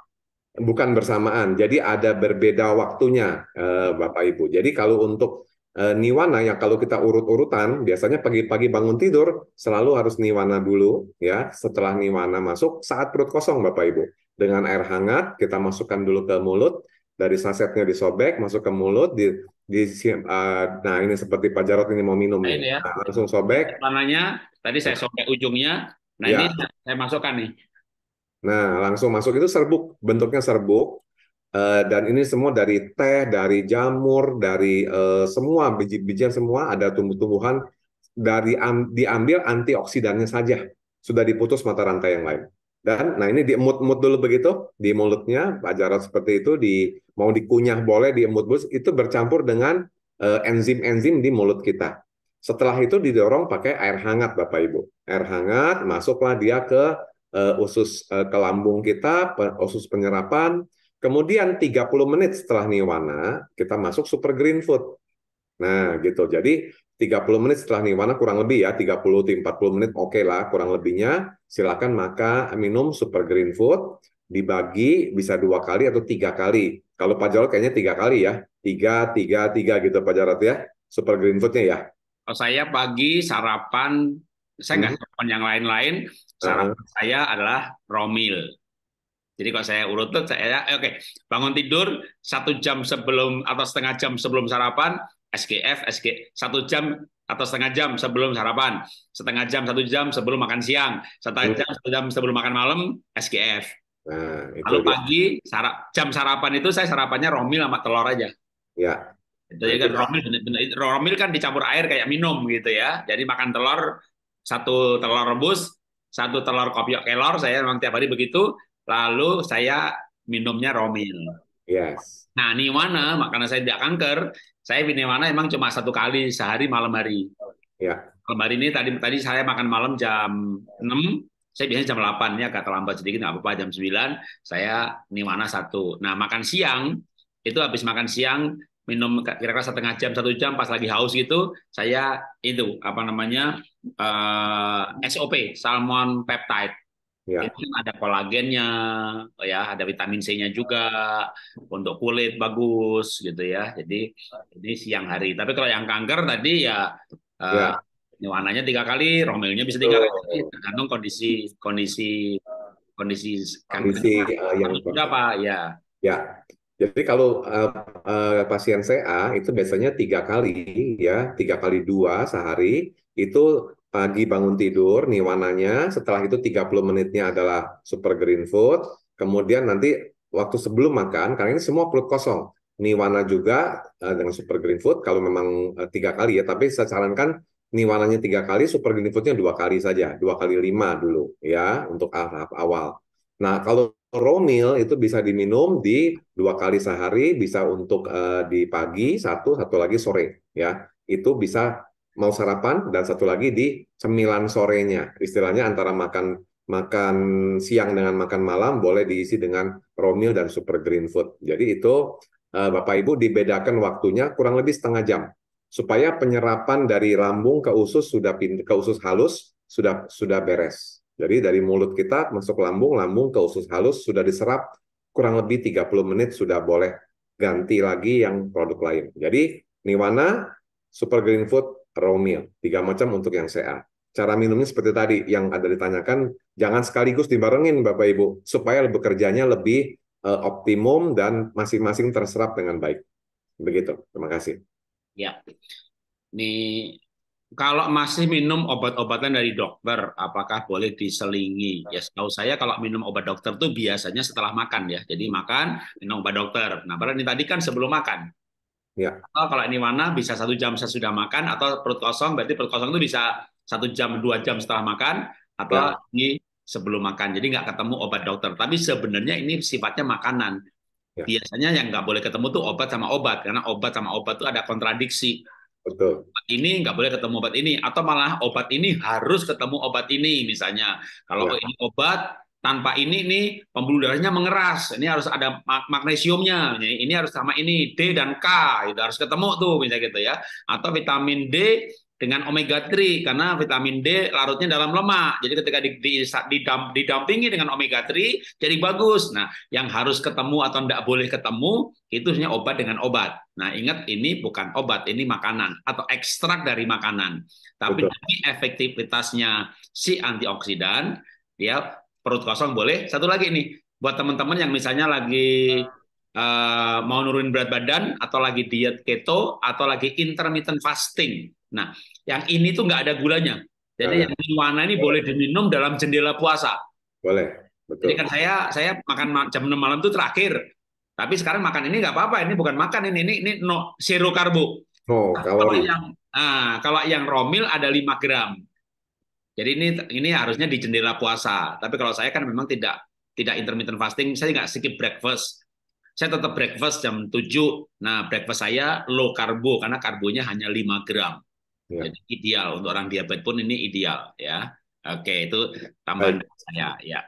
Speaker 5: bukan bersamaan. Jadi ada berbeda waktunya, eh, Bapak Ibu. Jadi kalau untuk eh, niwana yang kalau kita urut-urutan, biasanya pagi-pagi bangun tidur selalu harus niwana dulu, ya. Setelah niwana masuk, saat perut kosong, Bapak Ibu. Dengan air hangat kita masukkan dulu ke mulut, dari sasetnya disobek, masuk ke mulut, di, di uh, nah ini seperti Pak Jarot ini mau minum, nah, ini ya. nah, langsung sobek.
Speaker 1: Mananya tadi saya nah. sobek ujungnya, nah ya. ini saya masukkan nih.
Speaker 5: Nah, langsung masuk itu serbuk, bentuknya serbuk. Eh, dan ini semua dari teh, dari jamur, dari eh, semua biji-bijian semua ada tumbuh-tumbuhan dari diambil antioksidannya saja. Sudah diputus mata rantai yang lain. Dan nah ini diemut-emut dulu begitu di mulutnya, pak jarod seperti itu di mau dikunyah boleh diemut bus itu bercampur dengan eh, enzim -enzim di mulut kita. Setelah itu didorong pakai air hangat Bapak Ibu. Air hangat masuklah dia ke uh, usus uh, eh, ke lambung kita, usus penyerapan. Kemudian 30 menit setelah niwana, kita masuk super green food. Nah, gitu. Jadi 30 menit setelah niwana kurang lebih ya, 30 40 menit oke okay lah kurang lebihnya. Silakan maka minum super green food dibagi bisa dua kali atau tiga kali. Kalau Pak Jarot kayaknya tiga kali ya. Tiga, tiga, tiga gitu Pak Jarot ya. Super green foodnya ya.
Speaker 1: Kalau saya pagi sarapan, saya nggak hmm. sarapan yang lain-lain Sarapan uh. saya adalah romil. Jadi kalau saya urut saya eh, oke okay. bangun tidur satu jam sebelum atau setengah jam sebelum sarapan SGF SG satu jam atau setengah jam sebelum sarapan setengah jam satu jam sebelum makan siang setengah iya. jam satu jam sebelum makan malam SGF Nah, pagi sarap, jam sarapan itu saya sarapannya romil sama telur aja. Iya. Ya. Jadi kan romil bener-bener romil kan dicampur air kayak minum gitu ya. Jadi makan telur satu telur rebus satu telur kopiok kelor saya memang tiap hari begitu lalu saya minumnya romil
Speaker 4: yes
Speaker 1: nah ini mana makanya saya tidak kanker saya ini mana emang cuma satu kali sehari malam hari ya malam hari ini tadi tadi saya makan malam jam 6 saya biasanya jam 8 ya agak terlambat sedikit nggak apa-apa jam 9 saya ini mana satu nah makan siang itu habis makan siang minum kira-kira setengah jam satu jam pas lagi haus gitu saya itu apa namanya uh, eh, SOP salmon peptide. Ya. Kan ada kolagennya, ya, ada vitamin C-nya juga untuk kulit bagus gitu ya. Jadi ini siang hari. Tapi kalau yang kanker tadi ya, eh, ya. Uh, warnanya tiga kali, romilnya bisa tiga kali, tergantung kondisi kondisi kondisi kondisi uh, yang berapa ya.
Speaker 5: Ya. Jadi kalau uh, uh, pasien CA itu biasanya tiga kali ya, tiga kali dua sehari itu pagi bangun tidur nih warnanya setelah itu 30 menitnya adalah super green food, kemudian nanti waktu sebelum makan, karena ini semua perut kosong, niwana juga eh, dengan super green food, kalau memang eh, tiga kali ya, tapi saya sarankan niwananya tiga kali, super green foodnya dua kali saja, dua kali lima dulu ya, untuk tahap awal. Nah, kalau raw meal itu bisa diminum di dua kali sehari, bisa untuk uh, di pagi, satu, satu lagi sore ya. Itu bisa mau sarapan dan satu lagi di cemilan sorenya. Istilahnya antara makan makan siang dengan makan malam boleh diisi dengan romil dan super green food. Jadi itu eh, Bapak Ibu dibedakan waktunya kurang lebih setengah jam supaya penyerapan dari lambung ke usus sudah ke usus halus sudah sudah beres. Jadi dari mulut kita masuk lambung, lambung ke usus halus sudah diserap kurang lebih 30 menit sudah boleh ganti lagi yang produk lain. Jadi Niwana Super Green Food raw meal. Tiga macam untuk yang CA. Cara minumnya seperti tadi yang ada ditanyakan, jangan sekaligus dibarengin Bapak Ibu supaya bekerjanya lebih uh, optimum dan masing-masing terserap dengan baik. Begitu. Terima kasih.
Speaker 1: Ya. Ini kalau masih minum obat-obatan dari dokter, apakah boleh diselingi? Ya, setahu saya kalau minum obat dokter tuh biasanya setelah makan ya. Jadi makan, minum obat dokter. Nah, berarti ini tadi kan sebelum makan. Ya. Atau kalau ini mana bisa satu jam saya sudah makan atau perut kosong berarti perut kosong itu bisa satu jam dua jam setelah makan atau ya. ini sebelum makan. Jadi nggak ketemu obat dokter. Tapi sebenarnya ini sifatnya makanan. Ya. Biasanya yang nggak boleh ketemu tuh obat sama obat karena obat sama obat itu ada kontradiksi. Betul. ini nggak boleh ketemu obat ini atau malah obat ini harus ketemu obat ini misalnya. Kalau ya. ini obat tanpa ini nih pembuluh darahnya mengeras ini harus ada magnesiumnya ini harus sama ini D dan K itu harus ketemu tuh misalnya gitu ya atau vitamin D dengan omega 3 karena vitamin D larutnya dalam lemak jadi ketika di, didampingi dengan omega 3 jadi bagus nah yang harus ketemu atau tidak boleh ketemu itu hanya obat dengan obat nah ingat ini bukan obat ini makanan atau ekstrak dari makanan tapi Betul. efektivitasnya si antioksidan ya perut kosong boleh. Satu lagi nih, buat teman-teman yang misalnya lagi uh, mau nurunin berat badan, atau lagi diet keto, atau lagi intermittent fasting. Nah, yang ini tuh nggak ada gulanya. Jadi nah, yang warna ini iya. boleh diminum dalam jendela puasa. Boleh. Betul. Jadi kan saya saya makan jam 6 malam itu terakhir. Tapi sekarang makan ini nggak apa-apa, ini bukan makan ini ini ini no zero karbo.
Speaker 5: Oh, nah, kalau yang
Speaker 1: nah, kalau yang romil ada 5 gram. Jadi ini ini harusnya di jendela puasa. Tapi kalau saya kan memang tidak tidak intermittent fasting, saya nggak skip breakfast. Saya tetap breakfast jam 7. Nah, breakfast saya low karbo karena karbonya hanya 5 gram. Ya. Jadi ideal untuk orang diabetes pun ini ideal ya. Oke, itu tambahan Baik.
Speaker 4: saya ya.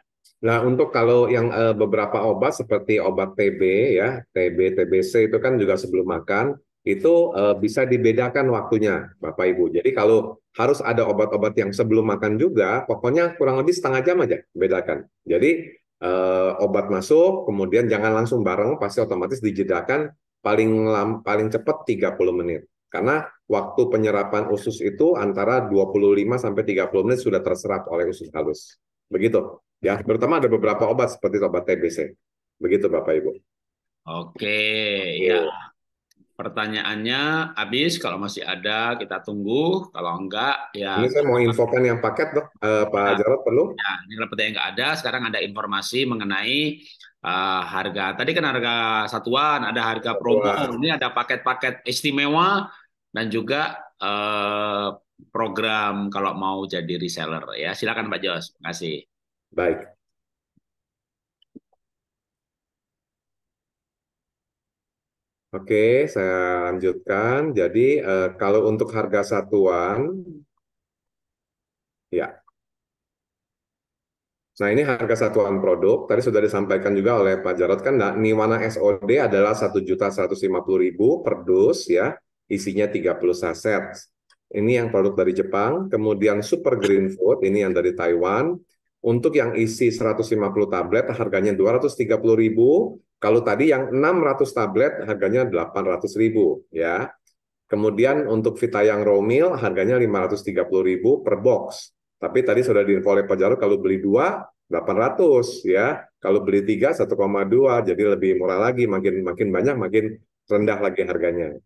Speaker 5: Nah, untuk kalau yang eh, beberapa obat seperti obat TB ya, TB, TBC itu kan juga sebelum makan itu uh, bisa dibedakan waktunya, Bapak Ibu. Jadi kalau harus ada obat-obat yang sebelum makan juga, pokoknya kurang lebih setengah jam aja bedakan. Jadi uh, obat masuk, kemudian jangan langsung bareng, pasti otomatis dijedakan paling lam, paling cepat 30 menit. Karena waktu penyerapan usus itu antara 25 sampai 30 menit sudah terserap oleh usus halus. Begitu. Ya, terutama ada beberapa obat seperti obat TBC. Begitu Bapak Ibu.
Speaker 4: Oke,
Speaker 1: Oke. ya. Pertanyaannya habis kalau masih ada kita tunggu, kalau enggak ya. Ini saya mau
Speaker 5: infokan yang paket dok, eh, Pak nah, Jarot perlu. Ya, ini
Speaker 1: pertanyaan enggak ada. Sekarang ada informasi mengenai uh, harga. Tadi kan harga satuan, ada harga promo. Ini ada paket-paket istimewa dan juga uh, program kalau mau jadi reseller ya. Silakan Pak Jos, terima kasih.
Speaker 5: Baik. Oke, saya lanjutkan. Jadi, eh, kalau untuk harga satuan, ya. Nah, ini harga satuan produk. Tadi sudah disampaikan juga oleh Pak Jarot, kan nah, Niwana SOD adalah satu juta seratus lima puluh ribu per dus, ya. Isinya 30 saset. Ini yang produk dari Jepang. Kemudian Super Green Food, ini yang dari Taiwan. Untuk yang isi 150 tablet, harganya 230.000 kalau tadi yang 600 tablet harganya 800 ribu ya. Kemudian untuk Vitayang Romil harganya 530 ribu per box. Tapi tadi sudah diinfo oleh Pak Jarod kalau beli dua 800 ya. Kalau beli tiga 1,2 jadi lebih murah lagi makin makin banyak makin rendah lagi harganya.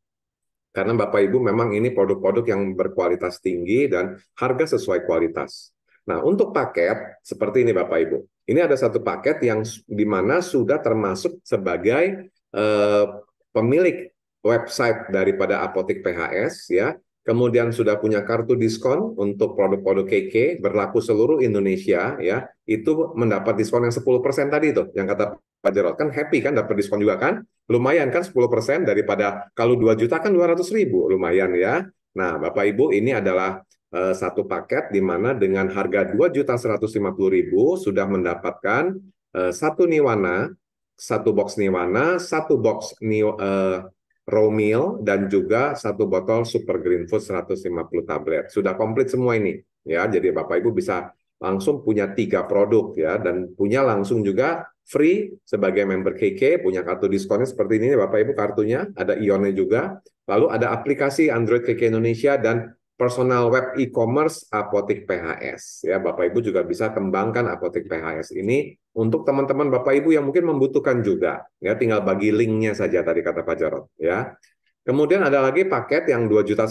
Speaker 5: Karena Bapak Ibu memang ini produk-produk yang berkualitas tinggi dan harga sesuai kualitas. Nah, untuk paket seperti ini Bapak Ibu. Ini ada satu paket yang di mana sudah termasuk sebagai eh, pemilik website daripada apotek PHS ya. Kemudian sudah punya kartu diskon untuk produk-produk KK berlaku seluruh Indonesia ya. Itu mendapat diskon yang 10% tadi itu yang kata Pak Jarot kan happy kan dapat diskon juga kan. Lumayan kan 10% daripada kalau 2 juta kan 200 ribu lumayan ya. Nah Bapak Ibu ini adalah Eh, satu paket di mana dengan harga rp 2.150.000 sudah mendapatkan eh, satu niwana, satu box niwana, satu box ni, uh, eh, raw meal dan juga satu botol super green food 150 tablet. Sudah komplit semua ini ya. Jadi Bapak Ibu bisa langsung punya tiga produk ya dan punya langsung juga free sebagai member KK punya kartu diskonnya seperti ini Bapak Ibu kartunya ada ionnya juga lalu ada aplikasi Android KK Indonesia dan personal web e-commerce apotik PHS ya Bapak Ibu juga bisa kembangkan apotik PHS ini untuk teman-teman Bapak Ibu yang mungkin membutuhkan juga ya tinggal bagi linknya saja tadi kata Pak Jarot ya kemudian ada lagi paket yang dua juta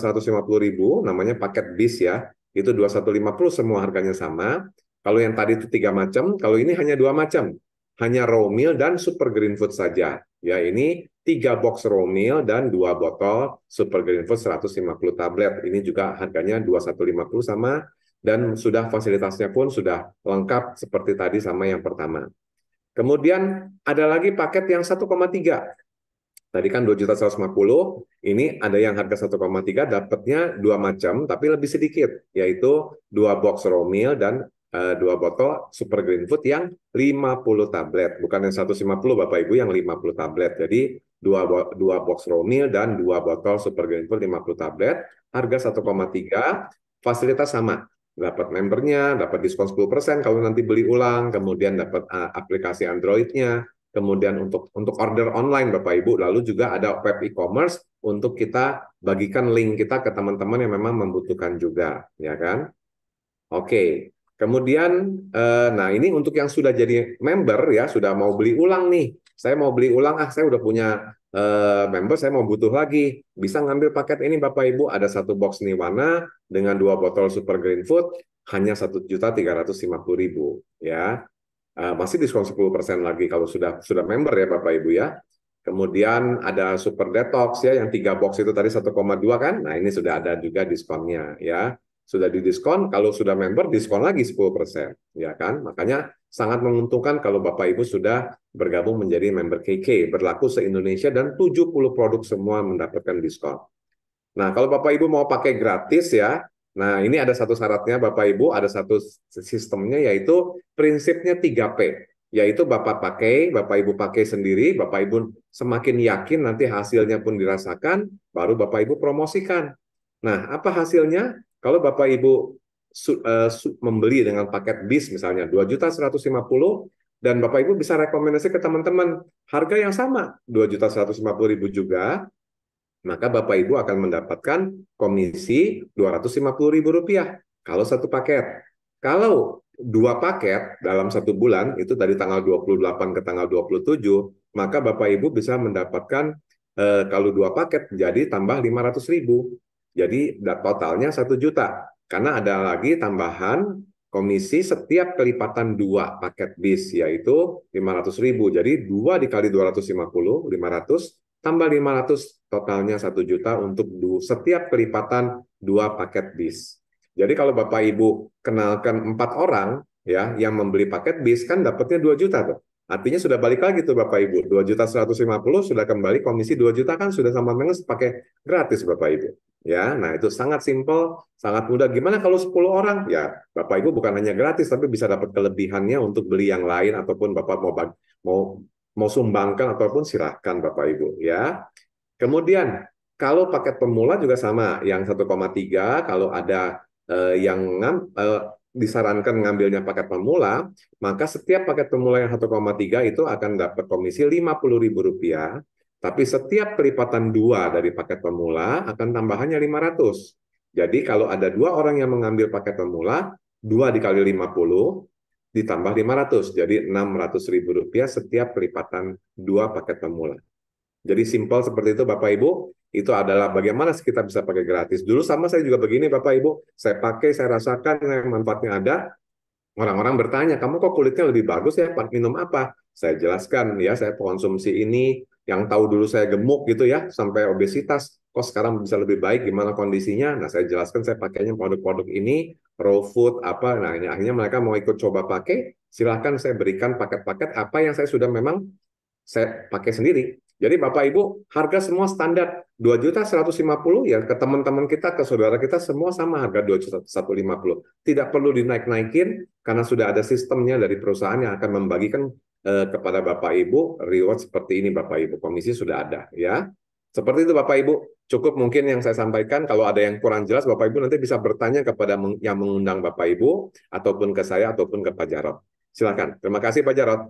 Speaker 5: ribu namanya paket bis ya itu dua satu lima puluh semua harganya sama kalau yang tadi itu tiga macam kalau ini hanya dua macam hanya raw meal dan super green food saja ya ini 3 box raw dan 2 botol Super Green Food 150 tablet. Ini juga harganya 2150 sama dan sudah fasilitasnya pun sudah lengkap seperti tadi sama yang pertama. Kemudian ada lagi paket yang 1,3. Tadi kan 2.150, ini ada yang harga 1,3 dapatnya dua macam tapi lebih sedikit yaitu dua box raw dan eh, dua botol Super Green Food yang 50 tablet, bukan yang 150 Bapak Ibu yang 50 tablet. Jadi dua, dua box romil dan dua botol super Food 50 tablet, harga 1,3, fasilitas sama. Dapat membernya, dapat diskon 10% kalau nanti beli ulang, kemudian dapat uh, aplikasi Android-nya, kemudian untuk untuk order online Bapak Ibu, lalu juga ada web e-commerce untuk kita bagikan link kita ke teman-teman yang memang membutuhkan juga, ya kan? Oke. Kemudian uh, nah ini untuk yang sudah jadi member ya, sudah mau beli ulang nih saya mau beli ulang ah saya udah punya uh, member saya mau butuh lagi bisa ngambil paket ini bapak ibu ada satu box Niwana dengan dua botol Super Green Food hanya satu juta tiga ratus lima puluh ribu ya uh, masih diskon sepuluh persen lagi kalau sudah sudah member ya bapak ibu ya kemudian ada Super Detox ya yang tiga box itu tadi 1,2 kan nah ini sudah ada juga diskonnya ya sudah didiskon, kalau sudah member diskon lagi 10%, ya kan? Makanya sangat menguntungkan kalau Bapak Ibu sudah bergabung menjadi member KK, berlaku se-Indonesia dan 70 produk semua mendapatkan diskon. Nah, kalau Bapak Ibu mau pakai gratis ya, nah ini ada satu syaratnya Bapak Ibu, ada satu sistemnya yaitu prinsipnya 3P, yaitu Bapak pakai, Bapak Ibu pakai sendiri, Bapak Ibu semakin yakin nanti hasilnya pun dirasakan, baru Bapak Ibu promosikan. Nah, apa hasilnya? Kalau Bapak Ibu su, uh, su, membeli dengan paket bis misalnya juta 2.150 dan Bapak Ibu bisa rekomendasi ke teman-teman harga yang sama juta ribu juga maka Bapak Ibu akan mendapatkan komisi ribu rupiah kalau satu paket. Kalau dua paket dalam satu bulan itu dari tanggal 28 ke tanggal 27, maka Bapak Ibu bisa mendapatkan eh, kalau dua paket jadi tambah ribu. Jadi totalnya satu juta. Karena ada lagi tambahan komisi setiap kelipatan dua paket bis, yaitu 500 ribu. Jadi dua dikali 250, 500, tambah 500 totalnya satu juta untuk setiap kelipatan dua paket bis. Jadi kalau Bapak Ibu kenalkan empat orang ya yang membeli paket bis kan dapatnya dua juta tuh. Artinya sudah balik lagi tuh Bapak Ibu. dua juta 150 sudah kembali komisi dua juta kan sudah sama minus pakai gratis Bapak Ibu. Ya, nah itu sangat simpel, sangat mudah. Gimana kalau 10 orang? Ya, Bapak Ibu bukan hanya gratis tapi bisa dapat kelebihannya untuk beli yang lain ataupun Bapak mau mau mau sumbangkan ataupun silahkan Bapak Ibu ya. Kemudian kalau paket pemula juga sama, yang 1,3 kalau ada eh, yang eh, disarankan ngambilnya paket pemula, maka setiap paket pemula yang 1,3 itu akan dapat komisi Rp50.000 tapi setiap pelipatan dua dari paket pemula akan tambahannya 500. Jadi kalau ada dua orang yang mengambil paket pemula, dua dikali 50 ditambah 500. Jadi 600 ribu rupiah setiap pelipatan dua paket pemula. Jadi simpel seperti itu Bapak Ibu, itu adalah bagaimana kita bisa pakai gratis. Dulu sama saya juga begini Bapak Ibu, saya pakai, saya rasakan yang manfaatnya ada, orang-orang bertanya, kamu kok kulitnya lebih bagus ya, minum apa? Saya jelaskan ya, saya konsumsi ini, yang tahu dulu saya gemuk gitu ya sampai obesitas kok sekarang bisa lebih baik gimana kondisinya nah saya jelaskan saya pakainya produk-produk ini raw food apa nah ini akhirnya mereka mau ikut coba pakai silahkan saya berikan paket-paket apa yang saya sudah memang saya pakai sendiri jadi Bapak Ibu harga semua standar dua juta 150 ya ke teman-teman kita ke saudara kita semua sama harga 2 juta 150 tidak perlu dinaik-naikin karena sudah ada sistemnya dari perusahaan yang akan membagikan eh, kepada Bapak Ibu reward seperti ini Bapak Ibu komisi sudah ada ya. Seperti itu Bapak Ibu. Cukup mungkin yang saya sampaikan. Kalau ada yang kurang jelas Bapak Ibu nanti bisa bertanya kepada yang mengundang Bapak Ibu ataupun ke saya ataupun ke Pak Jarot. Silakan. Terima kasih Pak Jarot.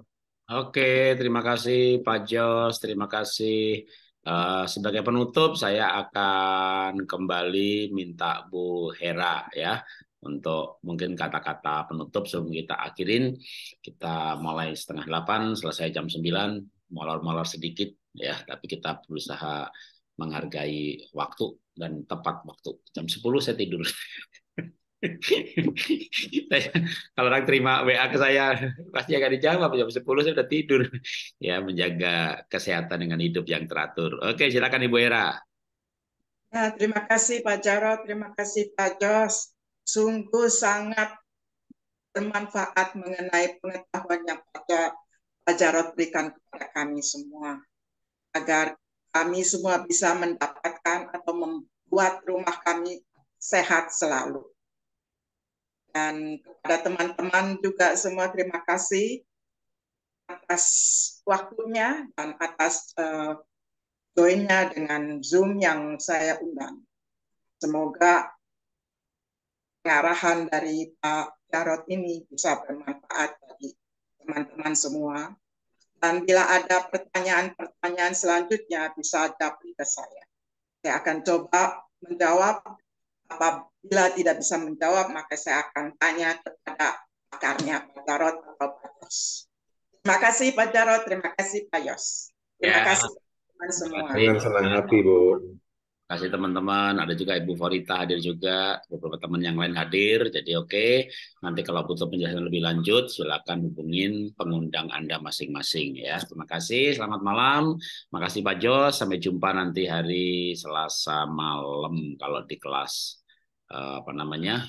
Speaker 1: Oke, terima kasih Pak Jos. Terima kasih Uh, sebagai penutup, saya akan kembali minta Bu Hera ya untuk mungkin kata-kata penutup sebelum kita akhirin. Kita mulai setengah delapan, selesai jam sembilan, molor-molor sedikit ya, tapi kita berusaha menghargai waktu dan tepat waktu. Jam sepuluh saya tidur. [LAUGHS] kalau orang terima WA ke saya pasti akan dijawab jam sepuluh saya sudah tidur ya menjaga kesehatan dengan hidup yang teratur oke silakan Ibu Hera
Speaker 2: Nah, terima kasih Pak Jarod terima kasih Pak Jos sungguh sangat bermanfaat mengenai pengetahuan yang pada Jarot berikan kepada kami semua agar kami semua bisa mendapatkan atau membuat rumah kami sehat selalu. Dan kepada teman-teman juga semua terima kasih atas waktunya dan atas uh, joinnya dengan Zoom yang saya undang. Semoga arahan dari Pak Jarot ini bisa bermanfaat bagi teman-teman semua. Dan bila ada pertanyaan-pertanyaan selanjutnya bisa dapat ke saya. Saya akan coba menjawab. Apabila tidak bisa menjawab, maka saya akan tanya kepada pakarnya Pak Jarot atau Pak Yos. Terima kasih Pak Jarot, terima kasih Pak Yos. Terima ya. kasih teman semua. Senang
Speaker 1: hati, Bu kasih teman-teman. Ada juga Ibu Farita hadir juga, beberapa teman yang lain hadir. Jadi oke, okay. nanti kalau butuh penjelasan lebih lanjut, silakan hubungin pengundang Anda masing-masing ya. Terima kasih, selamat malam. Makasih Pak Jos, sampai jumpa nanti hari Selasa malam kalau di kelas eh, apa namanya?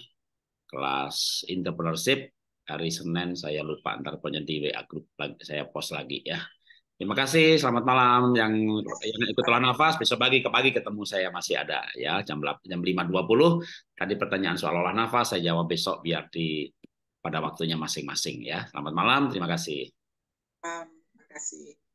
Speaker 1: kelas entrepreneurship hari Senin saya lupa ntar punya di WA grup saya post lagi ya. Terima kasih, selamat malam yang, yang ikut telah nafas. Besok pagi ke pagi ketemu saya masih ada ya jam jam lima dua puluh Tadi pertanyaan soal olah nafas saya jawab besok biar di pada waktunya masing-masing ya. Selamat malam, terima kasih. terima kasih.